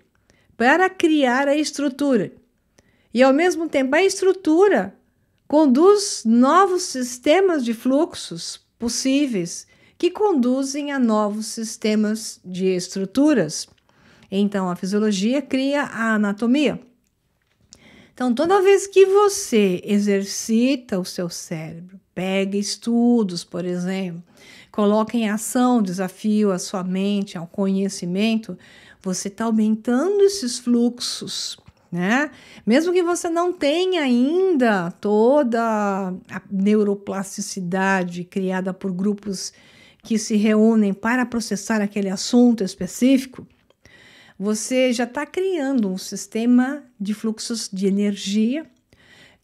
A: para criar a estrutura. E ao mesmo tempo, a estrutura conduz novos sistemas de fluxos possíveis que conduzem a novos sistemas de estruturas. Então, a fisiologia cria a anatomia. Então, toda vez que você exercita o seu cérebro, pega estudos, por exemplo, coloca em ação o desafio à sua mente, ao conhecimento, você está aumentando esses fluxos né? Mesmo que você não tenha ainda toda a neuroplasticidade criada por grupos que se reúnem para processar aquele assunto específico, você já está criando um sistema de fluxos de energia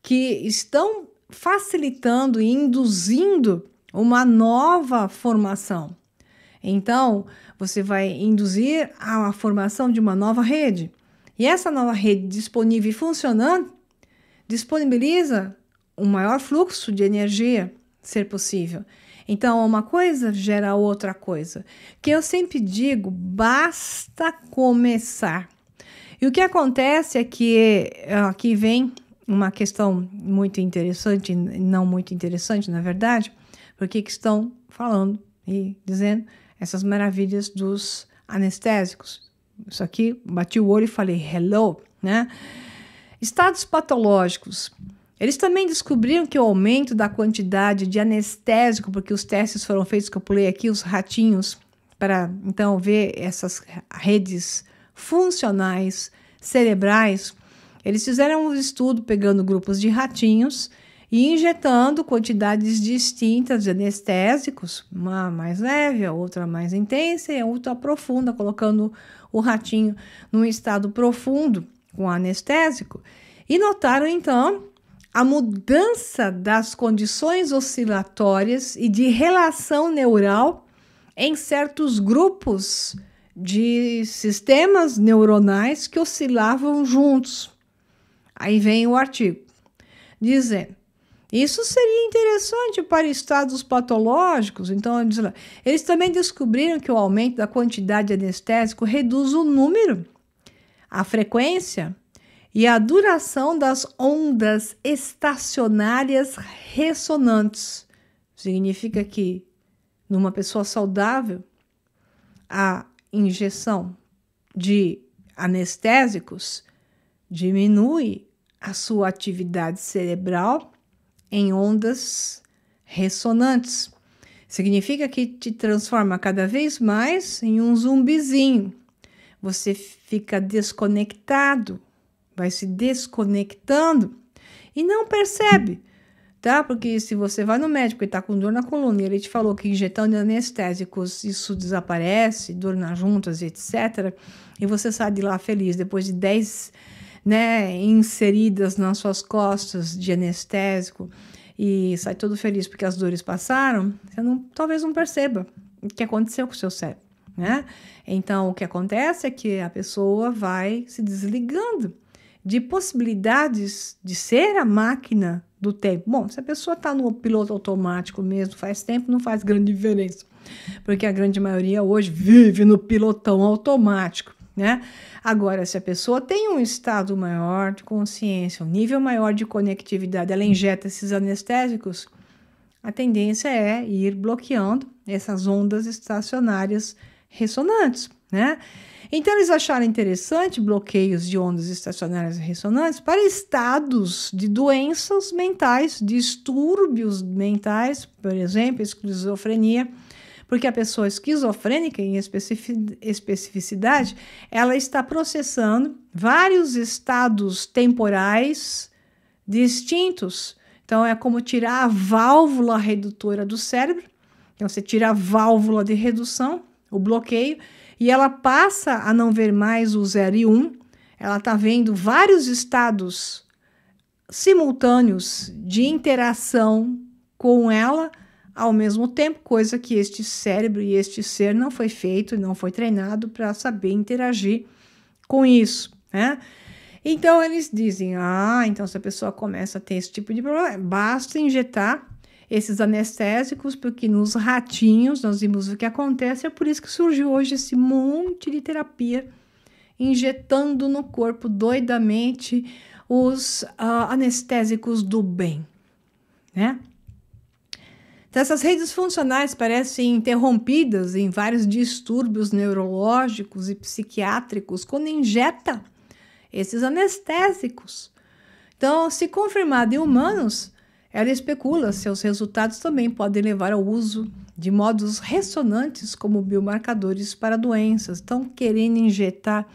A: que estão facilitando e induzindo uma nova formação. Então, você vai induzir a formação de uma nova rede. E essa nova rede disponível e funcionando disponibiliza um maior fluxo de energia, ser possível. Então, uma coisa gera outra coisa. Que eu sempre digo, basta começar. E o que acontece é que eh, aqui vem uma questão muito interessante, não muito interessante, na verdade, porque que estão falando e dizendo essas maravilhas dos anestésicos, isso aqui, bati o olho e falei hello, né? Estados patológicos. Eles também descobriram que o aumento da quantidade de anestésico, porque os testes foram feitos que eu pulei aqui, os ratinhos, para então ver essas redes funcionais cerebrais, eles fizeram um estudo pegando grupos de ratinhos e injetando quantidades distintas de anestésicos, uma mais leve, a outra mais intensa e a outra profunda, colocando o ratinho num estado profundo com anestésico e notaram então a mudança das condições oscilatórias e de relação neural em certos grupos de sistemas neuronais que oscilavam juntos. Aí vem o artigo dizendo isso seria interessante para estados patológicos. Então, eles também descobriram que o aumento da quantidade de anestésico reduz o número, a frequência e a duração das ondas estacionárias ressonantes. Significa que, numa pessoa saudável, a injeção de anestésicos diminui a sua atividade cerebral em ondas ressonantes. Significa que te transforma cada vez mais em um zumbizinho. Você fica desconectado, vai se desconectando e não percebe, tá? Porque se você vai no médico e está com dor na coluna e ele te falou que injetando anestésicos isso desaparece, dor nas juntas, etc., e você sai de lá feliz depois de 10 né, inseridas nas suas costas de anestésico e sai todo feliz porque as dores passaram, você não, talvez não perceba o que aconteceu com o seu cérebro, né? Então, o que acontece é que a pessoa vai se desligando de possibilidades de ser a máquina do tempo. Bom, se a pessoa está no piloto automático mesmo, faz tempo, não faz grande diferença, porque a grande maioria hoje vive no pilotão automático né? Agora, se a pessoa tem um estado maior de consciência, um nível maior de conectividade, ela injeta esses anestésicos, a tendência é ir bloqueando essas ondas estacionárias ressonantes, né? Então, eles acharam interessante bloqueios de ondas estacionárias ressonantes para estados de doenças mentais, distúrbios mentais, por exemplo, esquizofrenia, porque a pessoa esquizofrênica, em especificidade, ela está processando vários estados temporais distintos. Então, é como tirar a válvula redutora do cérebro. Então, você tira a válvula de redução, o bloqueio, e ela passa a não ver mais o 0 e 1. Um. Ela está vendo vários estados simultâneos de interação com ela ao mesmo tempo, coisa que este cérebro e este ser não foi feito, não foi treinado para saber interagir com isso, né? Então eles dizem: ah, então se a pessoa começa a ter esse tipo de problema, basta injetar esses anestésicos, porque nos ratinhos nós vimos o que acontece, é por isso que surgiu hoje esse monte de terapia injetando no corpo doidamente os uh, anestésicos do bem, né? Então, essas redes funcionais parecem interrompidas em vários distúrbios neurológicos e psiquiátricos quando injeta esses anestésicos. Então, se confirmado em humanos, ela especula se seus resultados também podem levar ao uso de modos ressonantes como biomarcadores para doenças. Estão querendo injetar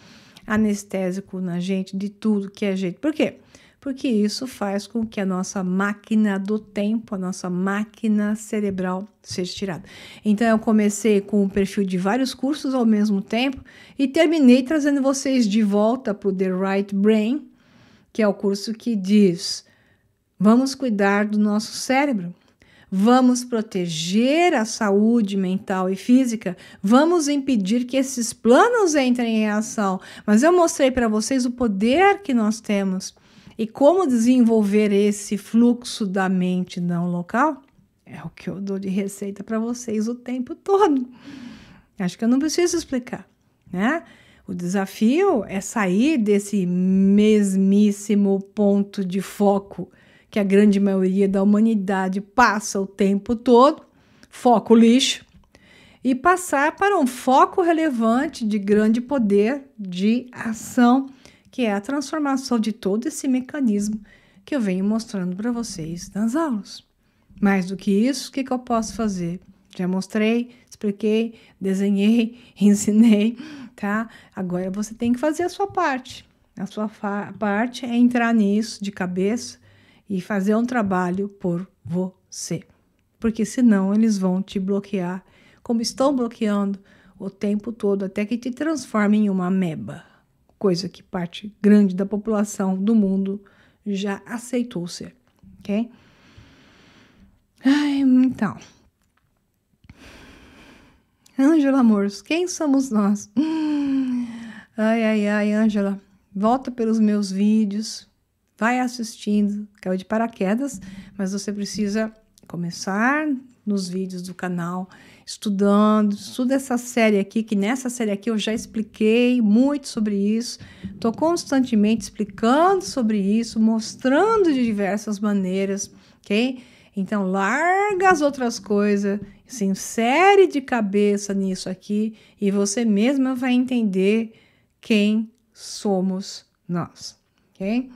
A: anestésico na gente de tudo que é jeito. Por quê? porque isso faz com que a nossa máquina do tempo, a nossa máquina cerebral seja tirada. Então eu comecei com o perfil de vários cursos ao mesmo tempo e terminei trazendo vocês de volta para o The Right Brain, que é o curso que diz: vamos cuidar do nosso cérebro. Vamos proteger a saúde mental e física, vamos impedir que esses planos entrem em ação. Mas eu mostrei para vocês o poder que nós temos e como desenvolver esse fluxo da mente não local? É o que eu dou de receita para vocês o tempo todo. Acho que eu não preciso explicar, né? O desafio é sair desse mesmíssimo ponto de foco que a grande maioria da humanidade passa o tempo todo, foco lixo, e passar para um foco relevante de grande poder de ação que é a transformação de todo esse mecanismo que eu venho mostrando para vocês nas aulas. Mais do que isso, o que, que eu posso fazer? Já mostrei, expliquei, desenhei, ensinei, tá? Agora você tem que fazer a sua parte. A sua parte é entrar nisso de cabeça e fazer um trabalho por você. Porque senão eles vão te bloquear, como estão bloqueando o tempo todo, até que te transformem em uma meba coisa que parte grande da população do mundo já aceitou ser, ok? Ai, então. Ângela Amores, quem somos nós? ai, ai, ai, Ângela, volta pelos meus vídeos, vai assistindo, caiu de paraquedas, mas você precisa começar nos vídeos do canal estudando, estuda essa série aqui, que nessa série aqui eu já expliquei muito sobre isso, estou constantemente explicando sobre isso, mostrando de diversas maneiras, ok? Então, larga as outras coisas, se assim, insere de cabeça nisso aqui e você mesma vai entender quem somos nós, ok?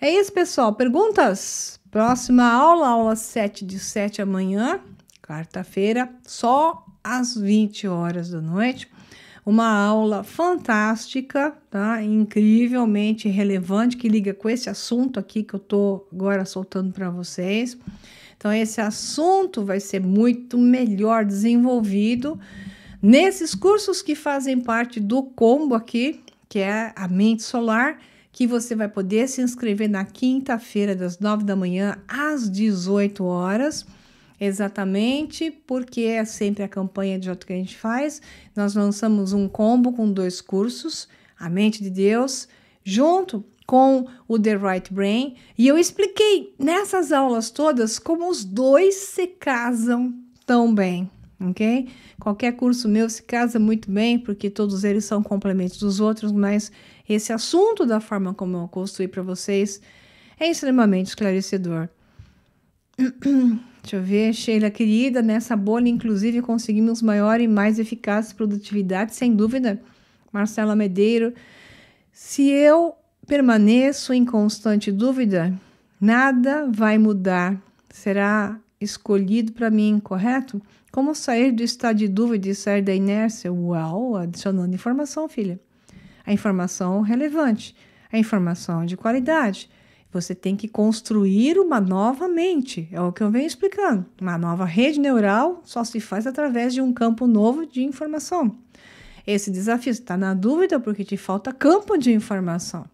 A: É isso, pessoal. Perguntas? Próxima aula, aula 7 de 7 amanhã. Quarta-feira, só às 20 horas da noite, uma aula fantástica, tá? incrivelmente relevante, que liga com esse assunto aqui que eu tô agora soltando para vocês. Então, esse assunto vai ser muito melhor desenvolvido nesses cursos que fazem parte do combo aqui, que é a mente solar, que você vai poder se inscrever na quinta-feira, das 9 da manhã às 18 horas Exatamente, porque é sempre a campanha de outro que a gente faz. Nós lançamos um combo com dois cursos, A Mente de Deus, junto com o The Right Brain, e eu expliquei nessas aulas todas como os dois se casam tão bem, ok? Qualquer curso meu se casa muito bem, porque todos eles são complementos dos outros, mas esse assunto da forma como eu construí para vocês é extremamente esclarecedor. Deixa eu ver, Sheila querida, nessa né? bolha, inclusive, conseguimos maior e mais eficaz produtividade, sem dúvida. Marcela Medeiro, se eu permaneço em constante dúvida, nada vai mudar. Será escolhido para mim, correto? Como sair do estado de dúvida e sair da inércia? Uau, adicionando informação, filha. A informação relevante, a informação de qualidade você tem que construir uma nova mente, é o que eu venho explicando. Uma nova rede neural só se faz através de um campo novo de informação. Esse desafio está na dúvida porque te falta campo de informação.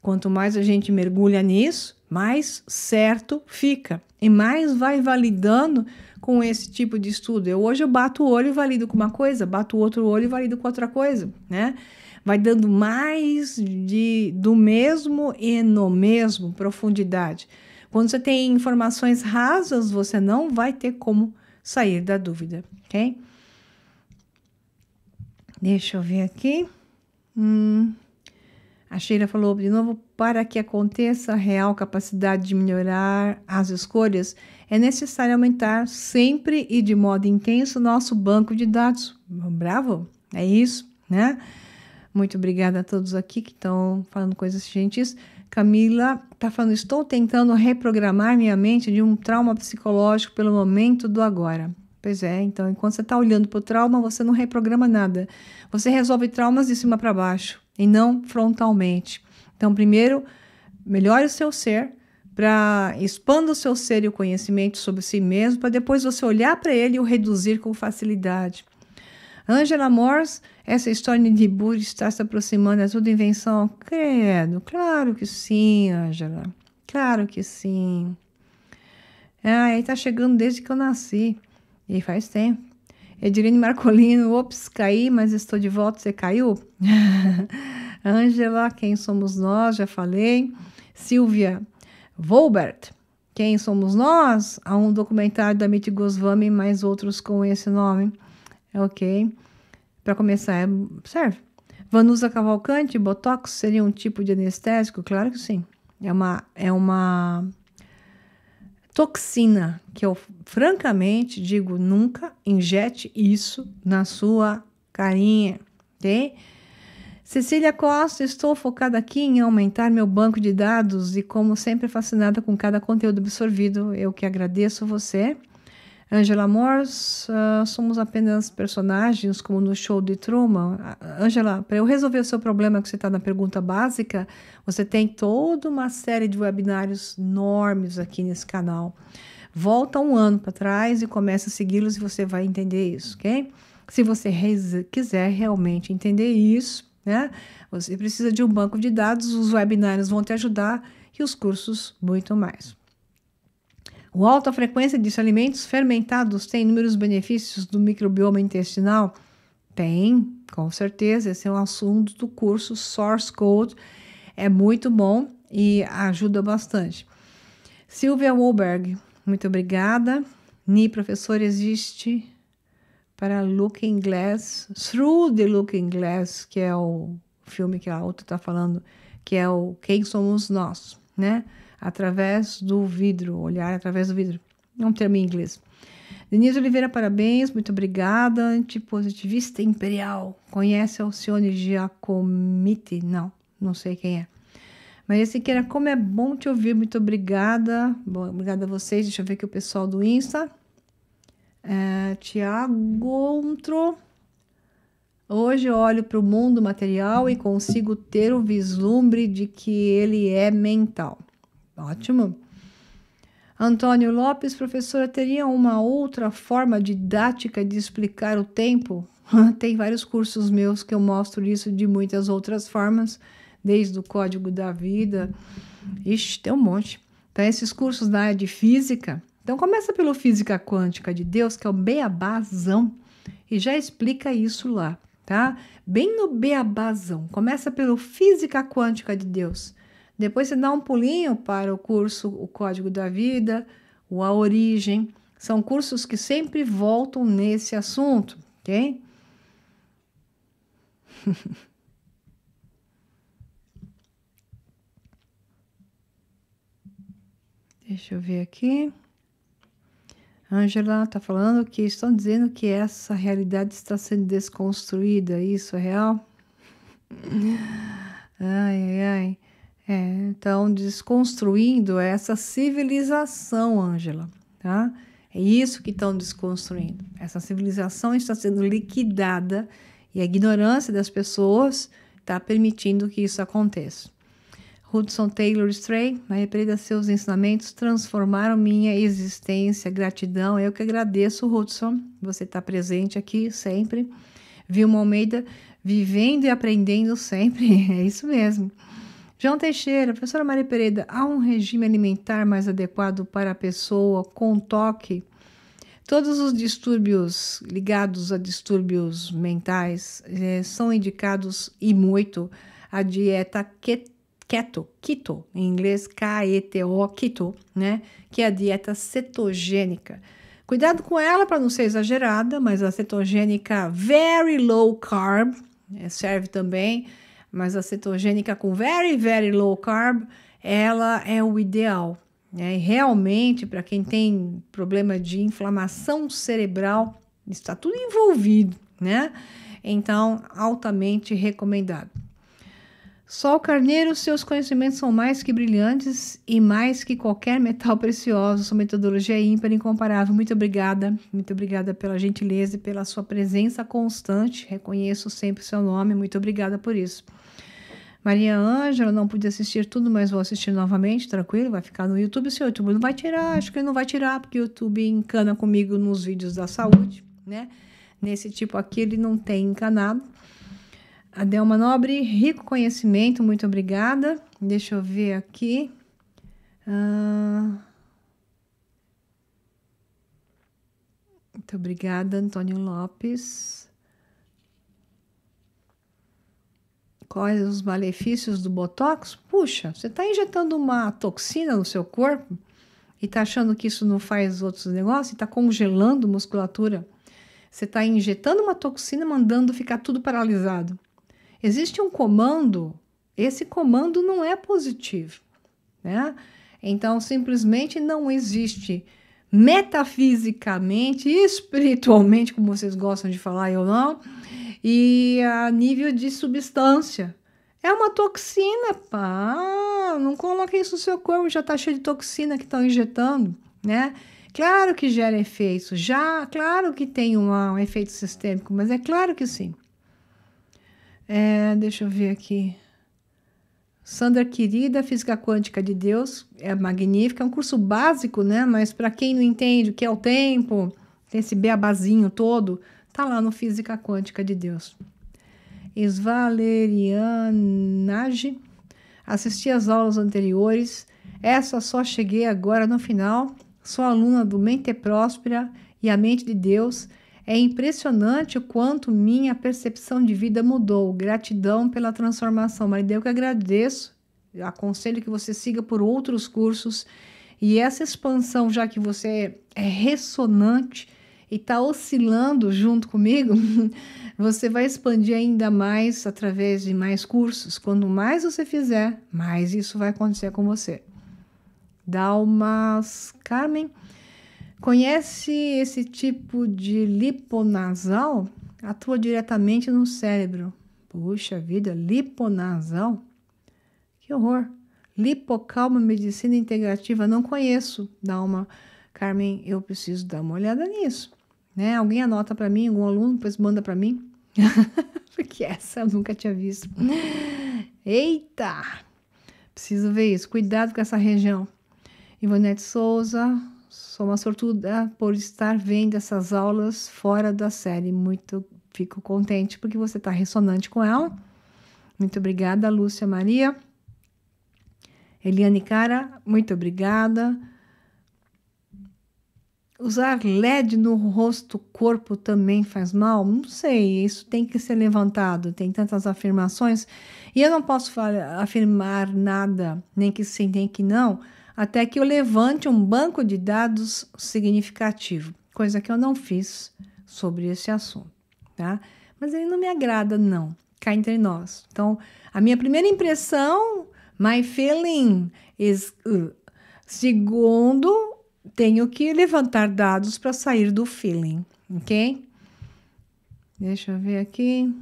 A: Quanto mais a gente mergulha nisso, mais certo fica e mais vai validando com esse tipo de estudo. Eu hoje eu bato o olho e valido com uma coisa, bato o outro olho e valido com outra coisa, né? vai dando mais de, do mesmo e no mesmo profundidade. Quando você tem informações rasas, você não vai ter como sair da dúvida, ok? Deixa eu ver aqui. Hum. A Sheila falou de novo: para que aconteça a real capacidade de melhorar as escolhas, é necessário aumentar sempre e de modo intenso nosso banco de dados. Bravo, é isso, né? Muito obrigada a todos aqui que estão falando coisas gentis. Camila está falando: estou tentando reprogramar minha mente de um trauma psicológico pelo momento do agora. Pois é, então enquanto você está olhando para o trauma, você não reprograma nada. Você resolve traumas de cima para baixo e não frontalmente. Então, primeiro, melhore o seu ser, para expanda o seu ser e o conhecimento sobre si mesmo, para depois você olhar para ele e o reduzir com facilidade. Angela Morse essa história de Buda está se aproximando é tudo invenção? Credo, claro que sim, Angela. Claro que sim. Ah, ele está chegando desde que eu nasci. E faz tempo. Edirine Marcolino, ops, caí, mas estou de volta. Você caiu? Angela, quem somos nós? Já falei. Silvia Volbert, quem somos nós? Há um documentário da Amit Goswami, mais outros com esse nome. Ok. Para começar, é, serve. Vanusa Cavalcante, Botox seria um tipo de anestésico? Claro que sim. É uma, é uma toxina que eu francamente digo nunca injete isso na sua carinha, ok? Cecília Costa, estou focada aqui em aumentar meu banco de dados e como sempre fascinada com cada conteúdo absorvido, eu que agradeço você. Angela Morse, uh, ah, somos apenas personagens, como no show de Truman. Ah, Angela, para eu resolver o seu problema que você está na pergunta básica, você tem toda uma série de webinários enormes aqui nesse canal. Volta um ano para trás e começa a segui-los e você vai entender isso, ok? Se você quiser realmente entender isso, né? Você precisa de um banco de dados, os webinários vão te ajudar e os cursos muito mais. O alta frequência de alimentos fermentados tem inúmeros benefícios do microbioma intestinal? Tem, com certeza. Esse é um assunto do curso Source Code. É muito bom e ajuda bastante. Silvia Wolberg, muito obrigada. Ni, professor, existe para Looking Glass, Through the Looking Glass, que é o filme que a outra está falando, que é o Quem Somos Nós, né? através do vidro, olhar através do vidro. É um termo em inglês. Denise Oliveira, parabéns, muito obrigada. Antipositivista imperial. Conhece Alcione Giacomiti? Não, não sei quem é. Maria Siqueira, como é bom te ouvir, muito obrigada. Bom, obrigada a vocês. Deixa eu ver aqui o pessoal do Insta. É, Tiago Ontro. Hoje olho para o mundo material e consigo ter o vislumbre de que ele é mental. Ótimo. Antônio Lopes, professora, teria uma outra forma didática de explicar o tempo? Tem vários cursos meus que eu mostro isso de muitas outras formas, desde o Código da Vida. Ixi, tem um monte. Então, esses cursos da área de física. Então, começa pelo Física Quântica de Deus, que é o beabazão, e já explica isso lá, tá? Bem no beabazão. Começa pelo Física Quântica de Deus. Depois você dá um pulinho para o curso O Código da Vida, o A Origem. São cursos que sempre voltam nesse assunto, ok? Deixa eu ver aqui. Angela está falando que estão dizendo que essa realidade está sendo desconstruída. Isso é real? Ai, ai, ai. É, então, desconstruindo essa civilização, Ângela, tá? É isso que estão desconstruindo. Essa civilização está sendo liquidada e a ignorância das pessoas está permitindo que isso aconteça. Hudson Taylor Stray, na represa seus ensinamentos, transformaram minha existência. Gratidão, eu que agradeço, Hudson, você está presente aqui sempre. Vilma Almeida, vivendo e aprendendo sempre, é isso mesmo. João Teixeira, professora Maria Pereira, há um regime alimentar mais adequado para a pessoa com toque? Todos os distúrbios ligados a distúrbios mentais é, são indicados e muito a dieta keto, keto, em inglês K-E-T-O, keto, né? Que é a dieta cetogênica. Cuidado com ela para não ser exagerada, mas a cetogênica very low carb é, serve também mas a cetogênica com very, very low carb, ela é o ideal. Né? E realmente, para quem tem problema de inflamação cerebral, está tudo envolvido, né? Então, altamente recomendado. Sol Carneiro, seus conhecimentos são mais que brilhantes e mais que qualquer metal precioso. Sua metodologia é ímpar e incomparável. Muito obrigada, muito obrigada pela gentileza e pela sua presença constante. Reconheço sempre o seu nome, muito obrigada por isso. Maria Ângela, não pude assistir tudo, mas vou assistir novamente, tranquilo, vai ficar no YouTube. Se o YouTube não vai tirar, acho que ele não vai tirar, porque o YouTube encana comigo nos vídeos da saúde, né? Nesse tipo aqui ele não tem encanado. Adelma Nobre, rico conhecimento, muito obrigada. Deixa eu ver aqui. Ah, muito obrigada, Antônio Lopes. quais os malefícios do Botox, puxa, você está injetando uma toxina no seu corpo e está achando que isso não faz outros negócios, está congelando musculatura. Você está injetando uma toxina, mandando ficar tudo paralisado. Existe um comando, esse comando não é positivo, né? Então, simplesmente não existe metafisicamente, espiritualmente, como vocês gostam de falar, eu não, e a nível de substância. É uma toxina, pá. Não coloque isso no seu corpo, já tá cheio de toxina que estão injetando, né? Claro que gera efeitos, já, claro que tem um efeito sistêmico, mas é claro que sim. É, deixa eu ver aqui. Sandra querida, Física Quântica de Deus, é magnífica, é um curso básico, né? Mas para quem não entende o que é o tempo, tem esse beabazinho todo, tá lá no Física Quântica de Deus. Esvalerianage, assisti às aulas anteriores, essa só cheguei agora no final, sou aluna do Mente Próspera e a Mente de Deus, é impressionante o quanto minha percepção de vida mudou. Gratidão pela transformação. Eu que agradeço. Eu aconselho que você siga por outros cursos. E essa expansão, já que você é ressonante e está oscilando junto comigo, você vai expandir ainda mais através de mais cursos. Quanto mais você fizer, mais isso vai acontecer com você. Dalmas Carmen. Conhece esse tipo de liponasal? Atua diretamente no cérebro. Puxa vida, liponasal? Que horror! Lipocalma Medicina Integrativa, não conheço. Dá uma. Carmen, eu preciso dar uma olhada nisso. Né? Alguém anota para mim, algum aluno, depois manda para mim. Porque essa eu nunca tinha visto. Eita! Preciso ver isso. Cuidado com essa região. Ivonete Souza, Sou uma sortuda por estar vendo essas aulas fora da série. Muito fico contente porque você está ressonante com ela. Muito obrigada, Lúcia Maria. Eliane Cara, muito obrigada. Usar LED no rosto, corpo também faz mal? Não sei, isso tem que ser levantado. Tem tantas afirmações e eu não posso afirmar nada, nem que sim, nem que não até que eu levante um banco de dados significativo, coisa que eu não fiz sobre esse assunto, tá? Mas ele não me agrada, não, cá entre nós. Então, a minha primeira impressão, my feeling is. Uh. Segundo, tenho que levantar dados para sair do feeling, ok? Deixa eu ver aqui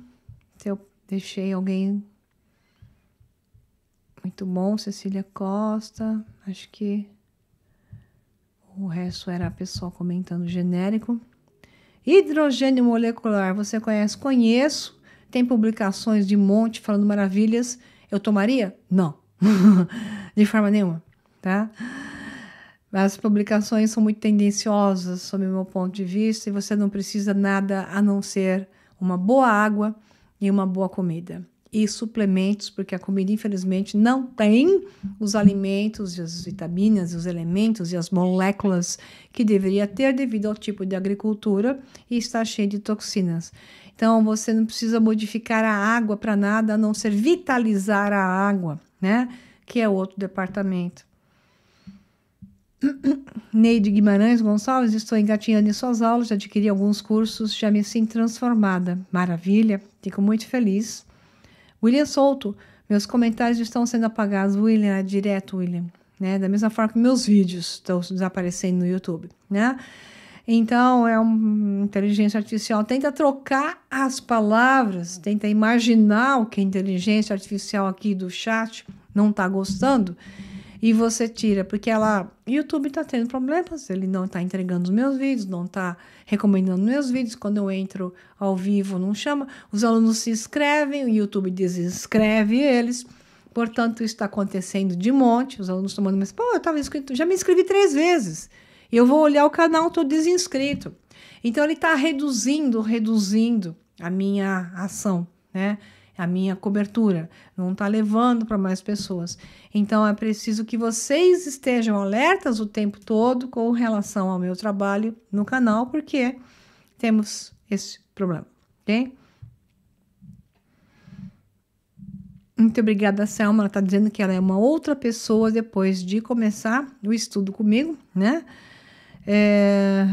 A: se eu deixei alguém muito bom, Cecília Costa. Acho que o resto era pessoal comentando genérico. Hidrogênio molecular, você conhece? Conheço. Tem publicações de monte falando maravilhas. Eu tomaria? Não, de forma nenhuma, tá? As publicações são muito tendenciosas, sob o meu ponto de vista, e você não precisa nada a não ser uma boa água e uma boa comida e suplementos, porque a comida, infelizmente, não tem os alimentos, as vitaminas, os elementos e as moléculas que deveria ter devido ao tipo de agricultura e está cheio de toxinas. Então, você não precisa modificar a água para nada, a não ser vitalizar a água, né? Que é outro departamento. Neide Guimarães Gonçalves, estou engatinhando em suas aulas, já adquiri alguns cursos, já me sinto transformada. Maravilha, fico muito feliz. William solto, meus comentários estão sendo apagados. William, é direto, William. Né? Da mesma forma que meus vídeos estão desaparecendo no YouTube, né? Então, é uma inteligência artificial. Tenta trocar as palavras, tenta imaginar o que a inteligência artificial aqui do chat não está gostando e você tira, porque ela, YouTube tá tendo problemas, ele não tá entregando os meus vídeos, não tá recomendando meus vídeos, quando eu entro ao vivo não chama, os alunos se inscrevem, o YouTube desinscreve eles, portanto isso está acontecendo de monte, os alunos tomando, mas pô, eu tava inscrito, já me inscrevi três vezes, eu vou olhar o canal, tô desinscrito. Então ele está reduzindo, reduzindo a minha ação, né? A minha cobertura, não está levando para mais pessoas. Então é preciso que vocês estejam alertas o tempo todo com relação ao meu trabalho no canal, porque temos esse problema, ok? Muito obrigada, Selma. Ela está dizendo que ela é uma outra pessoa depois de começar o estudo comigo, né? É...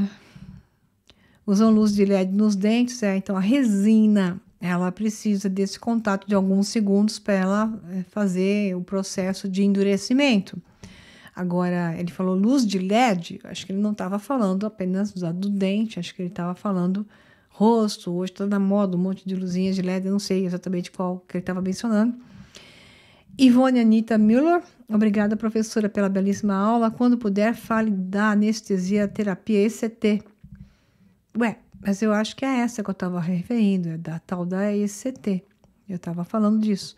A: Usam luz de LED nos dentes, é então a resina ela precisa desse contato de alguns segundos para ela é, fazer o processo de endurecimento. Agora, ele falou luz de LED, acho que ele não estava falando apenas do dente, acho que ele estava falando rosto. Hoje está na moda um monte de luzinhas de LED, eu não sei exatamente qual que ele estava mencionando. Ivone Anita Müller, obrigada professora pela belíssima aula. Quando puder, fale da anestesia terapia ECT. Ué, mas eu acho que é essa que eu estava referindo, é da tal da ECT. Eu estava falando disso.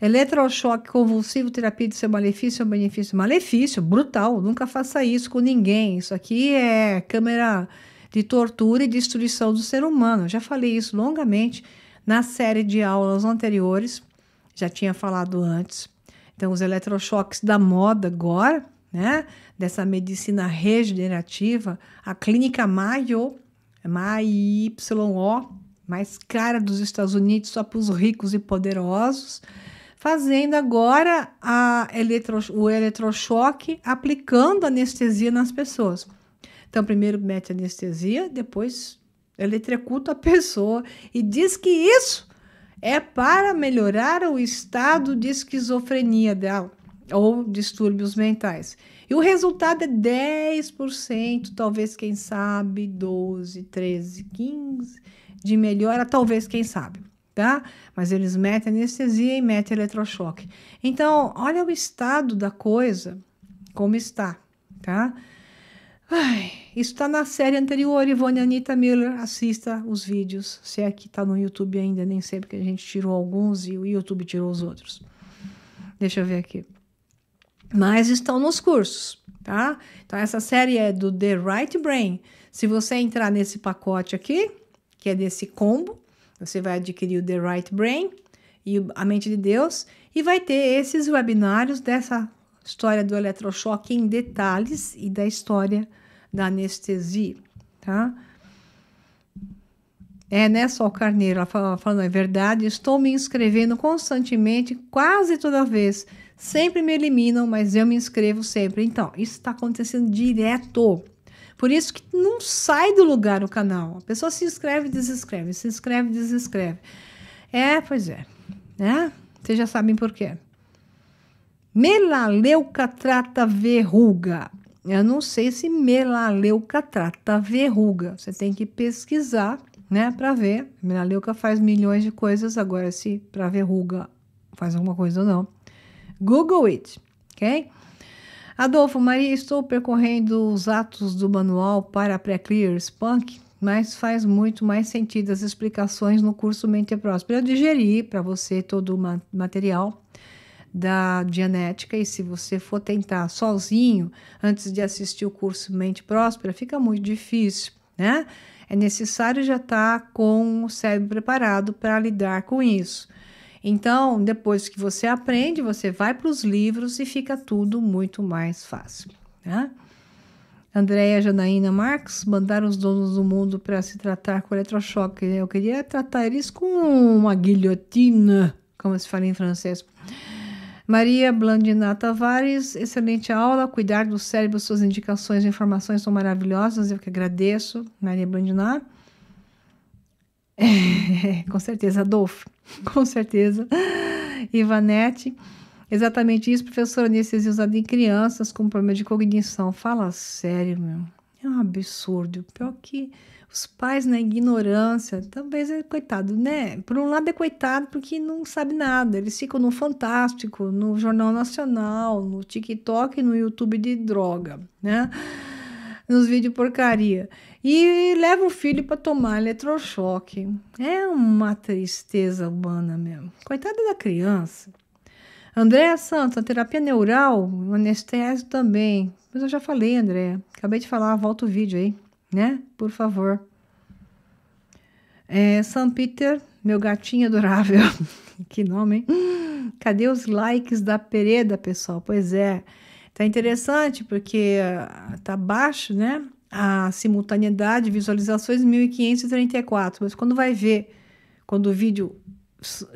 A: Eletrochoque convulsivo, terapia de seu malefício ou é benefício? Malefício, brutal. Nunca faça isso com ninguém. Isso aqui é câmera de tortura e destruição do ser humano. Eu já falei isso longamente na série de aulas anteriores. Já tinha falado antes. Então, os eletrochoques da moda agora, né? Dessa medicina regenerativa, a clínica Mayo y o mais cara dos Estados Unidos, só para os ricos e poderosos, fazendo agora a eletro, o eletrochoque, aplicando anestesia nas pessoas. Então, primeiro mete anestesia, depois eletrocuta a pessoa e diz que isso é para melhorar o estado de esquizofrenia dela ou distúrbios mentais. E o resultado é 10%, talvez, quem sabe, 12, 13, 15 de melhora, talvez, quem sabe, tá? Mas eles metem anestesia e metem eletrochoque. Então, olha o estado da coisa, como está, tá? Ai, isso está na série anterior, Ivone Anitta Miller, assista os vídeos, se é que está no YouTube ainda, nem sempre que a gente tirou alguns e o YouTube tirou os outros. Deixa eu ver aqui mas estão nos cursos, tá? Então, essa série é do The Right Brain. Se você entrar nesse pacote aqui, que é desse combo, você vai adquirir o The Right Brain e a Mente de Deus, e vai ter esses webinários dessa história do eletrochoque em detalhes e da história da anestesia, tá? É, né, o Carneiro? Ela falando, é verdade, estou me inscrevendo constantemente, quase toda vez Sempre me eliminam, mas eu me inscrevo sempre. Então, isso está acontecendo direto. Por isso que não sai do lugar o canal. A pessoa se inscreve, desescreve, se inscreve, desescreve. É, pois é. Né? Vocês já sabem por quê. Melaleuca trata verruga. Eu não sei se melaleuca trata verruga. Você tem que pesquisar, né, para ver. Melaleuca faz milhões de coisas agora se para verruga faz alguma coisa ou não. Google it, ok? Adolfo, Maria, estou percorrendo os atos do manual para pré-clear Spunk, mas faz muito mais sentido as explicações no curso Mente Próspera. Eu digeri para você todo o material da Dianética e se você for tentar sozinho antes de assistir o curso Mente Próspera, fica muito difícil, né? É necessário já estar tá com o cérebro preparado para lidar com isso. Então, depois que você aprende, você vai para os livros e fica tudo muito mais fácil. Né? Andréia Janaína Marques mandaram os donos do mundo para se tratar com eletrochoque. Eu queria tratar eles com uma guilhotina, como se fala em francês. Maria Blandiná Tavares, excelente aula. Cuidar do cérebro, suas indicações e informações são maravilhosas. Eu que agradeço, Maria Blandiná. É, com certeza, Adolfo. Com certeza. Ivanete. Exatamente isso, professora anestesia usada em crianças com problema de cognição. Fala sério, meu. É um absurdo. Pior que os pais na né, ignorância, talvez é coitado, né? Por um lado é coitado porque não sabe nada. Eles ficam no Fantástico, no Jornal Nacional, no TikTok e no YouTube de droga, né? nos vídeos porcaria. E leva o filho para tomar eletrochoque. É uma tristeza humana mesmo. Coitada da criança. Andréa Santos, a terapia neural, anestésio também. Mas eu já falei, Andréa. Acabei de falar, volta o vídeo aí, né? Por favor. É, Sam Peter, meu gatinho adorável. que nome, hein? Cadê os likes da Pereda, pessoal? Pois é. Tá interessante porque ah, tá baixo, né? A simultaneidade, visualizações 1534, mas quando vai ver, quando o vídeo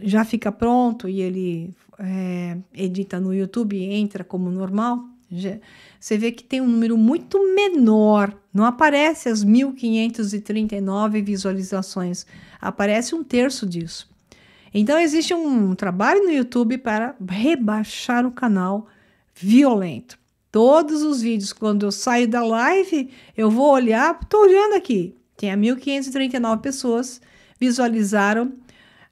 A: já fica pronto e ele é, edita no YouTube e entra como normal, já, você vê que tem um número muito menor, não aparece as 1539 visualizações, aparece um terço disso. Então existe um trabalho no YouTube para rebaixar o canal violento. Todos os vídeos, quando eu saio da live, eu vou olhar, estou olhando aqui, tinha 1.539 pessoas visualizaram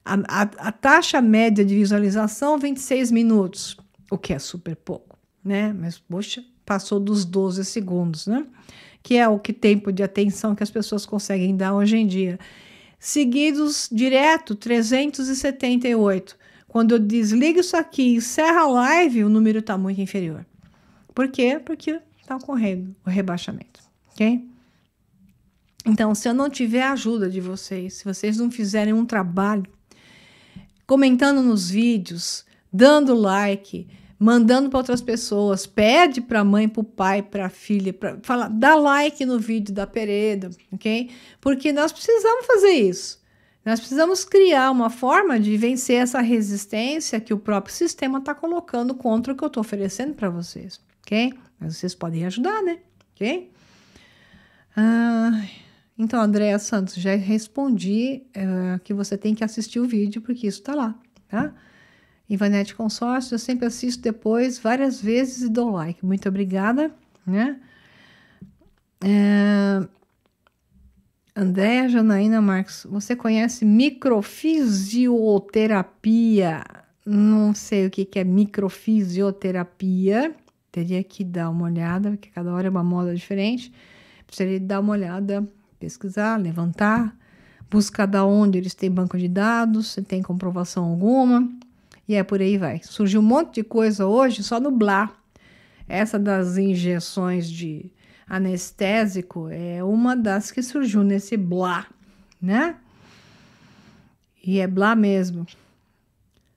A: a, a, a, taxa média de visualização 26 minutos, o que é super pouco, né? Mas poxa, passou dos 12 segundos, né? Que é o que tempo de atenção que as pessoas conseguem dar hoje em dia. Seguidos direto 378. Quando eu desligo isso aqui e encerro a live, o número está muito inferior. Por quê? Porque está ocorrendo o rebaixamento, ok? Então, se eu não tiver a ajuda de vocês, se vocês não fizerem um trabalho comentando nos vídeos, dando like, mandando para outras pessoas, pede para a mãe, para o pai, para a filha, para fala, dá like no vídeo da Pereda, ok? Porque nós precisamos fazer isso. Nós precisamos criar uma forma de vencer essa resistência que o próprio sistema está colocando contra o que eu estou oferecendo para vocês, ok? Mas vocês podem ajudar, né? Ok? Ah, então, Andréa Santos, já respondi eh, que você tem que assistir o vídeo, porque isso está lá, tá? Ivanete Consórcio, eu sempre assisto depois várias vezes e dou like. Muito obrigada, né? É... Andréa Janaína Marques, você conhece microfisioterapia? Não sei o que, é microfisioterapia. Teria que dar uma olhada, porque cada hora é uma moda diferente. Precisaria dar uma olhada, pesquisar, levantar, buscar da onde eles têm banco de dados, se tem comprovação alguma. E é por aí vai. Surgiu um monte de coisa hoje, só no Blá. Essa das injeções de anestésico é uma das que surgiu nesse blá, né? E é blá mesmo.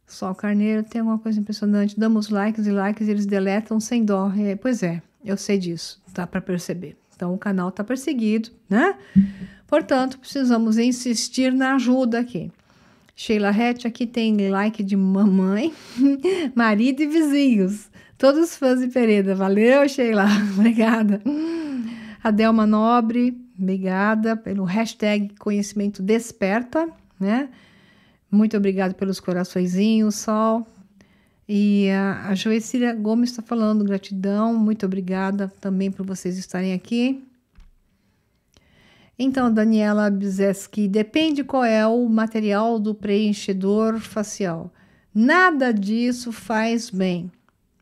A: Sol Carneiro tem alguma coisa impressionante. Damos likes e likes e eles deletam sem dó. É, pois é, eu sei disso, dá para perceber. Então o canal tá perseguido, né? Portanto, precisamos insistir na ajuda aqui. Sheila Hatch aqui tem like de mamãe, marido e vizinhos. Todos fãs de Pereda. Valeu, Sheila. Obrigada. Adelma Nobre, obrigada pelo hashtag Conhecimento Desperta, né? Muito obrigada pelos coraçõezinhos, Sol. E a, a Joecília Gomes está falando gratidão, muito obrigada também por vocês estarem aqui. Então, Daniela Bizeski, depende qual é o material do preenchedor facial. Nada disso faz bem.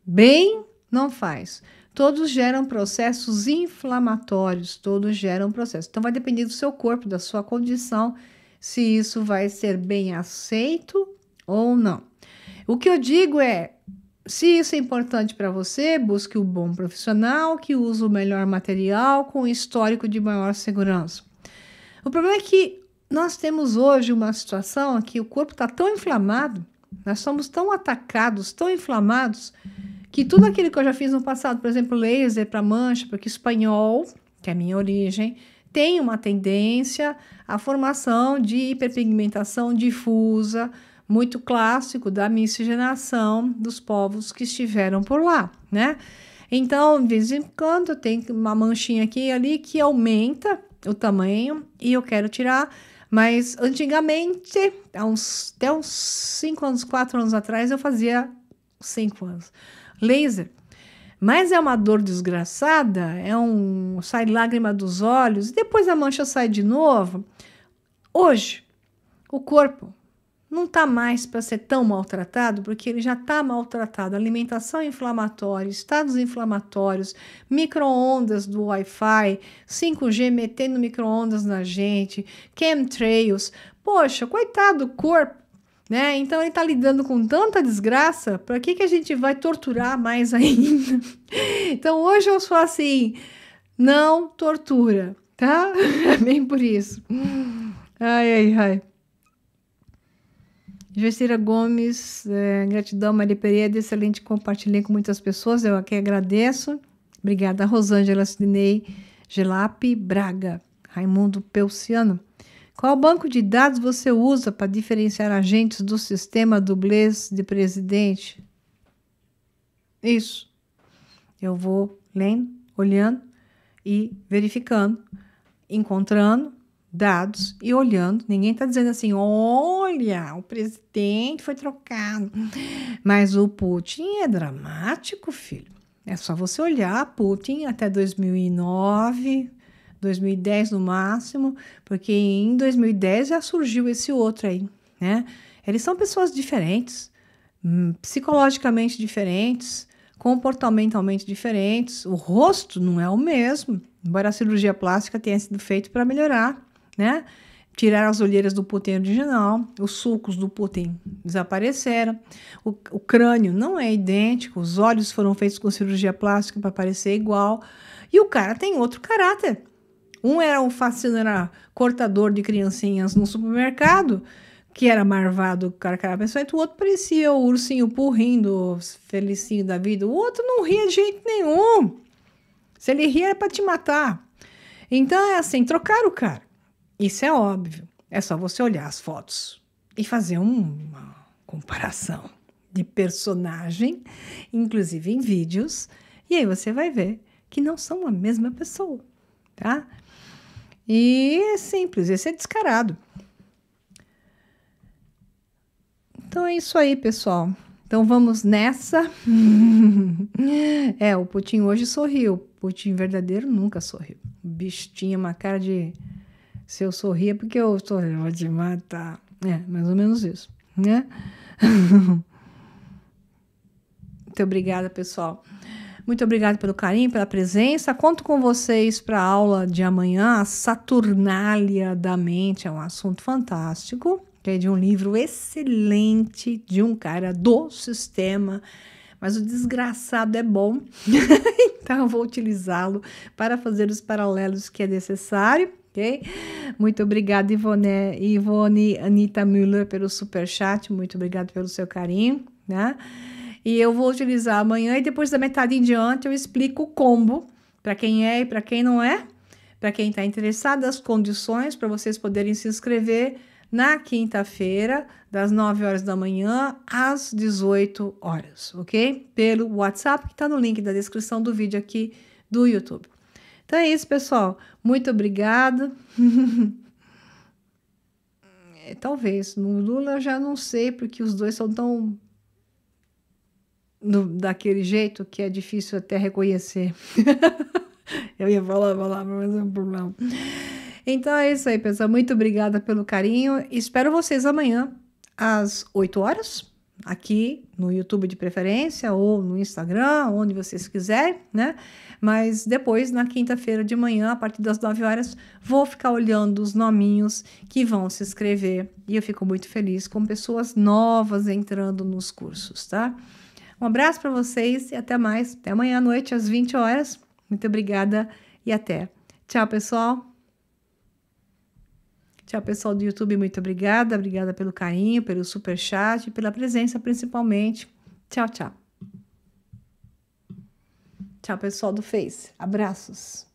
A: Bem não faz todos geram processos inflamatórios, todos geram processos. Então, vai depender do seu corpo, da sua condição, se isso vai ser bem aceito ou não. O que eu digo é: se isso é importante para você, busque o um bom profissional que usa o melhor material com histórico de maior segurança. O problema é que nós temos hoje uma situação que o corpo está tão inflamado, nós somos tão atacados, tão inflamados que tudo aquilo que eu já fiz no passado, por exemplo, laser para mancha, porque espanhol, que é a minha origem, tem uma tendência à formação de hiperpigmentação difusa, muito clássico da miscigenação dos povos que estiveram por lá, né? Então, de vez em quando tem uma manchinha aqui e ali que aumenta o tamanho e eu quero tirar, mas antigamente, há uns, até uns 5 anos, 4 anos atrás, eu fazia 5 anos laser. Mas é uma dor desgraçada, é um sai lágrima dos olhos e depois a mancha sai de novo. Hoje, o corpo não está mais para ser tão maltratado, porque ele já está maltratado. Alimentação inflamatória, estados inflamatórios, microondas do Wi-Fi, 5G metendo microondas na gente, chemtrails. Poxa, coitado do corpo né? Então ele está lidando com tanta desgraça, para que, que a gente vai torturar mais ainda? então hoje eu sou assim, não tortura, tá? É bem por isso. Ai, ai, ai. Justiça Gomes, é, gratidão, Maria Pereira, excelente compartilhei com muitas pessoas, eu aqui agradeço. Obrigada, Rosângela Sidney Gelapi Braga, Raimundo Pelciano. Qual banco de dados você usa para diferenciar agentes do sistema dublês de presidente? Isso. Eu vou lendo, olhando e verificando, encontrando dados e olhando. Ninguém está dizendo assim: olha, o presidente foi trocado. Mas o Putin é dramático, filho. É só você olhar Putin até 2009, 2010 no máximo, porque em 2010 já surgiu esse outro aí, né? Eles são pessoas diferentes, hum, psicologicamente diferentes, comportamentalmente diferentes, o rosto não é o mesmo, embora a cirurgia plástica tenha sido feita para melhorar, né? Tiraram as olheiras do putem original, os sulcos do putem desapareceram, o, o, crânio não é idêntico, os olhos foram feitos com cirurgia plástica para parecer igual, e o cara tem outro caráter. Um era o faxineiro, era cortador de criancinhas no supermercado, que era marvado, carcará pensamento. O outro parecia o ursinho purrindo, felicinho da vida. O outro não ria de jeito nenhum. Se ele ria, era para te matar. Então é assim, trocar o cara. Isso é óbvio. É só você olhar as fotos e fazer uma comparação de personagem, inclusive em vídeos, e aí você vai ver que não são a mesma pessoa, tá? E é simples, esse é descarado. Então é isso aí, pessoal. Então vamos nessa. é, o Putin hoje sorriu. O Putin verdadeiro nunca sorriu. O bicho tinha uma cara de. Se eu sorria, é porque eu sorria, vou te matar. É, mais ou menos isso, né? Muito obrigada, pessoal. Muito obrigada pelo carinho, pela presença. Conto com vocês para a aula de amanhã, a Saturnália da Mente, é um assunto fantástico, que é de um livro excelente de um cara do sistema mas o desgraçado é bom, então eu vou utilizá-lo para fazer os paralelos que é necessário. Ok? Muito obrigada, Ivone, Ivone Anita Müller, pelo super chat. Muito obrigada pelo seu carinho, né? E eu vou utilizar amanhã e depois da metade em diante eu explico o combo para quem é e para quem não é, para quem está interessado, as condições para vocês poderem se inscrever na quinta-feira, das 9 horas da manhã às 18 horas, ok? Pelo WhatsApp que está no link da descrição do vídeo aqui do YouTube. Então é isso, pessoal. Muito obrigada. É, talvez no Lula já não sei, porque os dois são tão daquele jeito que é difícil até reconhecer. eu ia falar a palavra, mas não é um problema. Então é isso aí, pessoal. Muito obrigada pelo carinho. Espero vocês amanhã às 8 horas, aqui no YouTube de preferência, ou no Instagram, onde vocês quiserem, né? Mas depois, na quinta-feira de manhã, a partir das 9 horas, vou ficar olhando os nominhos que vão se inscrever. E eu fico muito feliz com pessoas novas entrando nos cursos, tá? Um abraço para vocês e até mais. Até amanhã à noite, às 20 horas. Muito obrigada e até. Tchau, pessoal. Tchau, pessoal do YouTube, muito obrigada. Obrigada pelo carinho, pelo super chat, pela presença principalmente. Tchau, tchau. Tchau, pessoal do Face. Abraços.